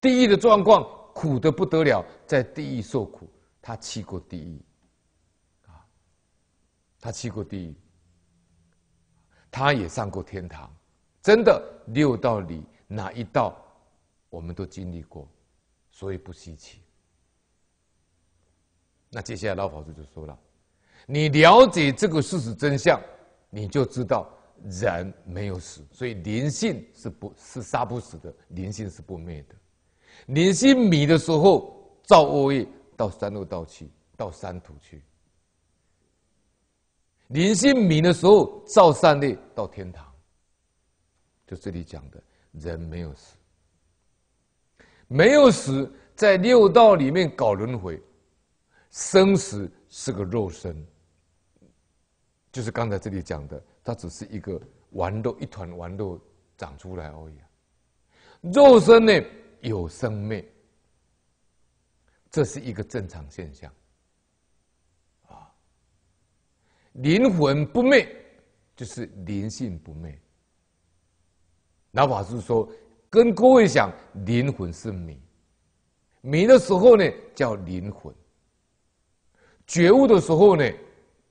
地狱的状况苦的不得了，在地狱受苦。他去过地狱，啊，他去过地狱，他也上过天堂。真的六道里哪一道，我们都经历过，所以不稀奇。那接下来老法师就说了：“你了解这个事实真相，你就知道人没有死，所以灵性是不，是杀不死的，灵性是不灭的。灵性灭的时候，造恶业到三恶道去，到三途去；灵性灭的时候，造善业到天堂。就这里讲的人没有死，没有死，在六道里面搞轮回。”生死是个肉身，就是刚才这里讲的，它只是一个豌豆，一团豌豆长出来而已。肉身呢有生命，这是一个正常现象。啊，灵魂不灭就是灵性不灭。老法师说，跟各位讲，灵魂是明，明的时候呢叫灵魂。觉悟的时候呢，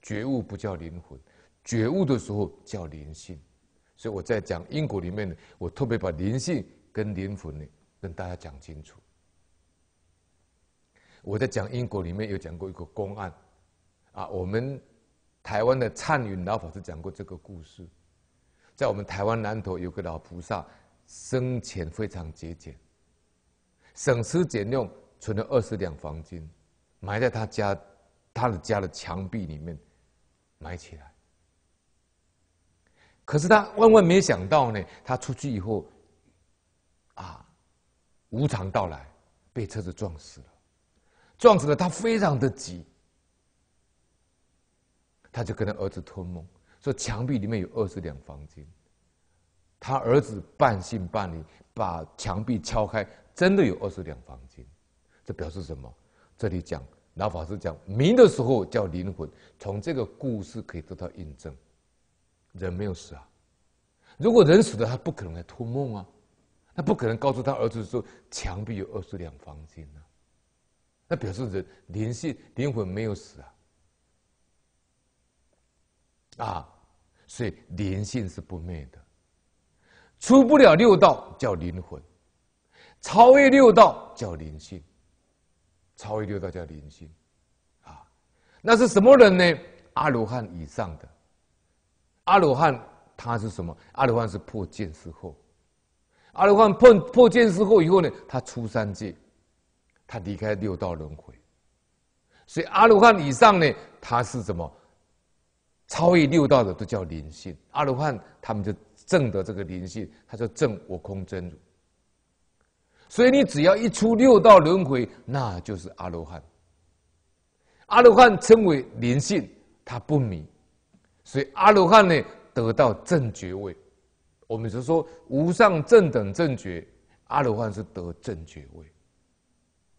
觉悟不叫灵魂，觉悟的时候叫灵性。所以我在讲因果里面呢，我特别把灵性跟灵魂呢跟大家讲清楚。我在讲因果里面有讲过一个公案，啊，我们台湾的灿云老法师讲过这个故事，在我们台湾南头有个老菩萨，生前非常节俭，省吃俭用存了二十两黄金，埋在他家。他的家的墙壁里面埋起来，可是他万万没想到呢，他出去以后，啊，无常到来，被车子撞死了，撞死了他非常的急，他就跟他儿子托梦说，墙壁里面有二十两黄金，他儿子半信半疑，把墙壁敲开，真的有二十两黄金，这表示什么？这里讲。老法师讲，明的时候叫灵魂，从这个故事可以得到印证，人没有死啊。如果人死了，他不可能来托梦啊，他不可能告诉他儿子说墙壁有二十两黄金呢，那表示人灵性灵魂没有死啊。啊，所以灵性是不灭的，出不了六道叫灵魂，超越六道叫灵性。超越六道叫灵性，啊，那是什么人呢？阿罗汉以上的，阿罗汉他是什么？阿罗汉是破见之后，阿罗汉破破见之后以后呢，他出三界，他离开六道轮回，所以阿罗汉以上呢，他是什么？超越六道的都叫灵性，阿罗汉他们就证得这个灵性，他就证我空真如。所以你只要一出六道轮回，那就是阿罗汉。阿罗汉称为灵性，他不迷，所以阿罗汉呢得到正觉位。我们就说无上正等正觉，阿罗汉是得正觉位，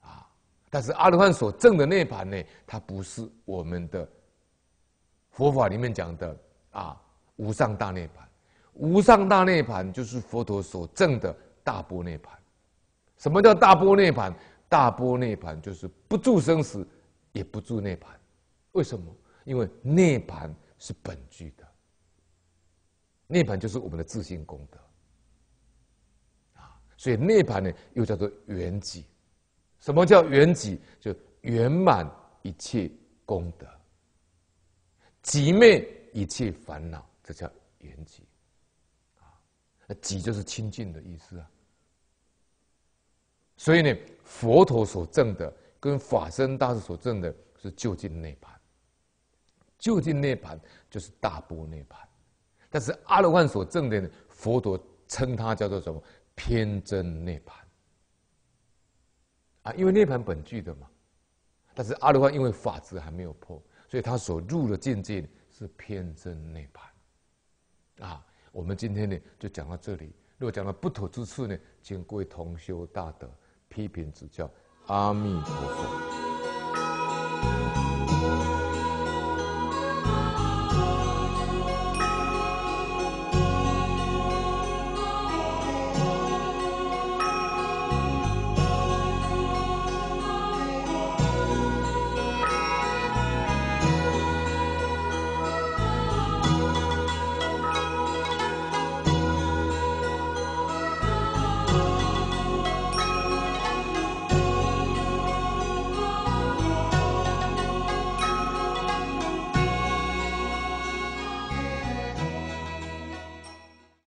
啊，但是阿罗汉所证的那盘呢，它不是我们的佛法里面讲的啊无上大涅盘。无上大涅盘就是佛陀所证的大波涅盘。什么叫大波涅盘？大波涅盘就是不住生死，也不住涅盘。为什么？因为涅盘是本具的，涅盘就是我们的自信功德啊。所以涅盘呢，又叫做圆寂。什么叫圆寂？就圆满一切功德，即灭一切烦恼，这叫圆寂啊。那寂就是清净的意思啊。所以呢，佛陀所证的跟法身大士所证的是就近涅盘，就近涅盘就是大波涅盘，但是阿罗汉所证的呢，佛陀称他叫做什么？偏真涅盘啊，因为涅盘本具的嘛，但是阿罗汉因为法执还没有破，所以他所入的境界是偏真涅盘啊。我们今天呢就讲到这里，如果讲到不妥之处呢，请各位同修大德。批评指教，阿弥陀佛。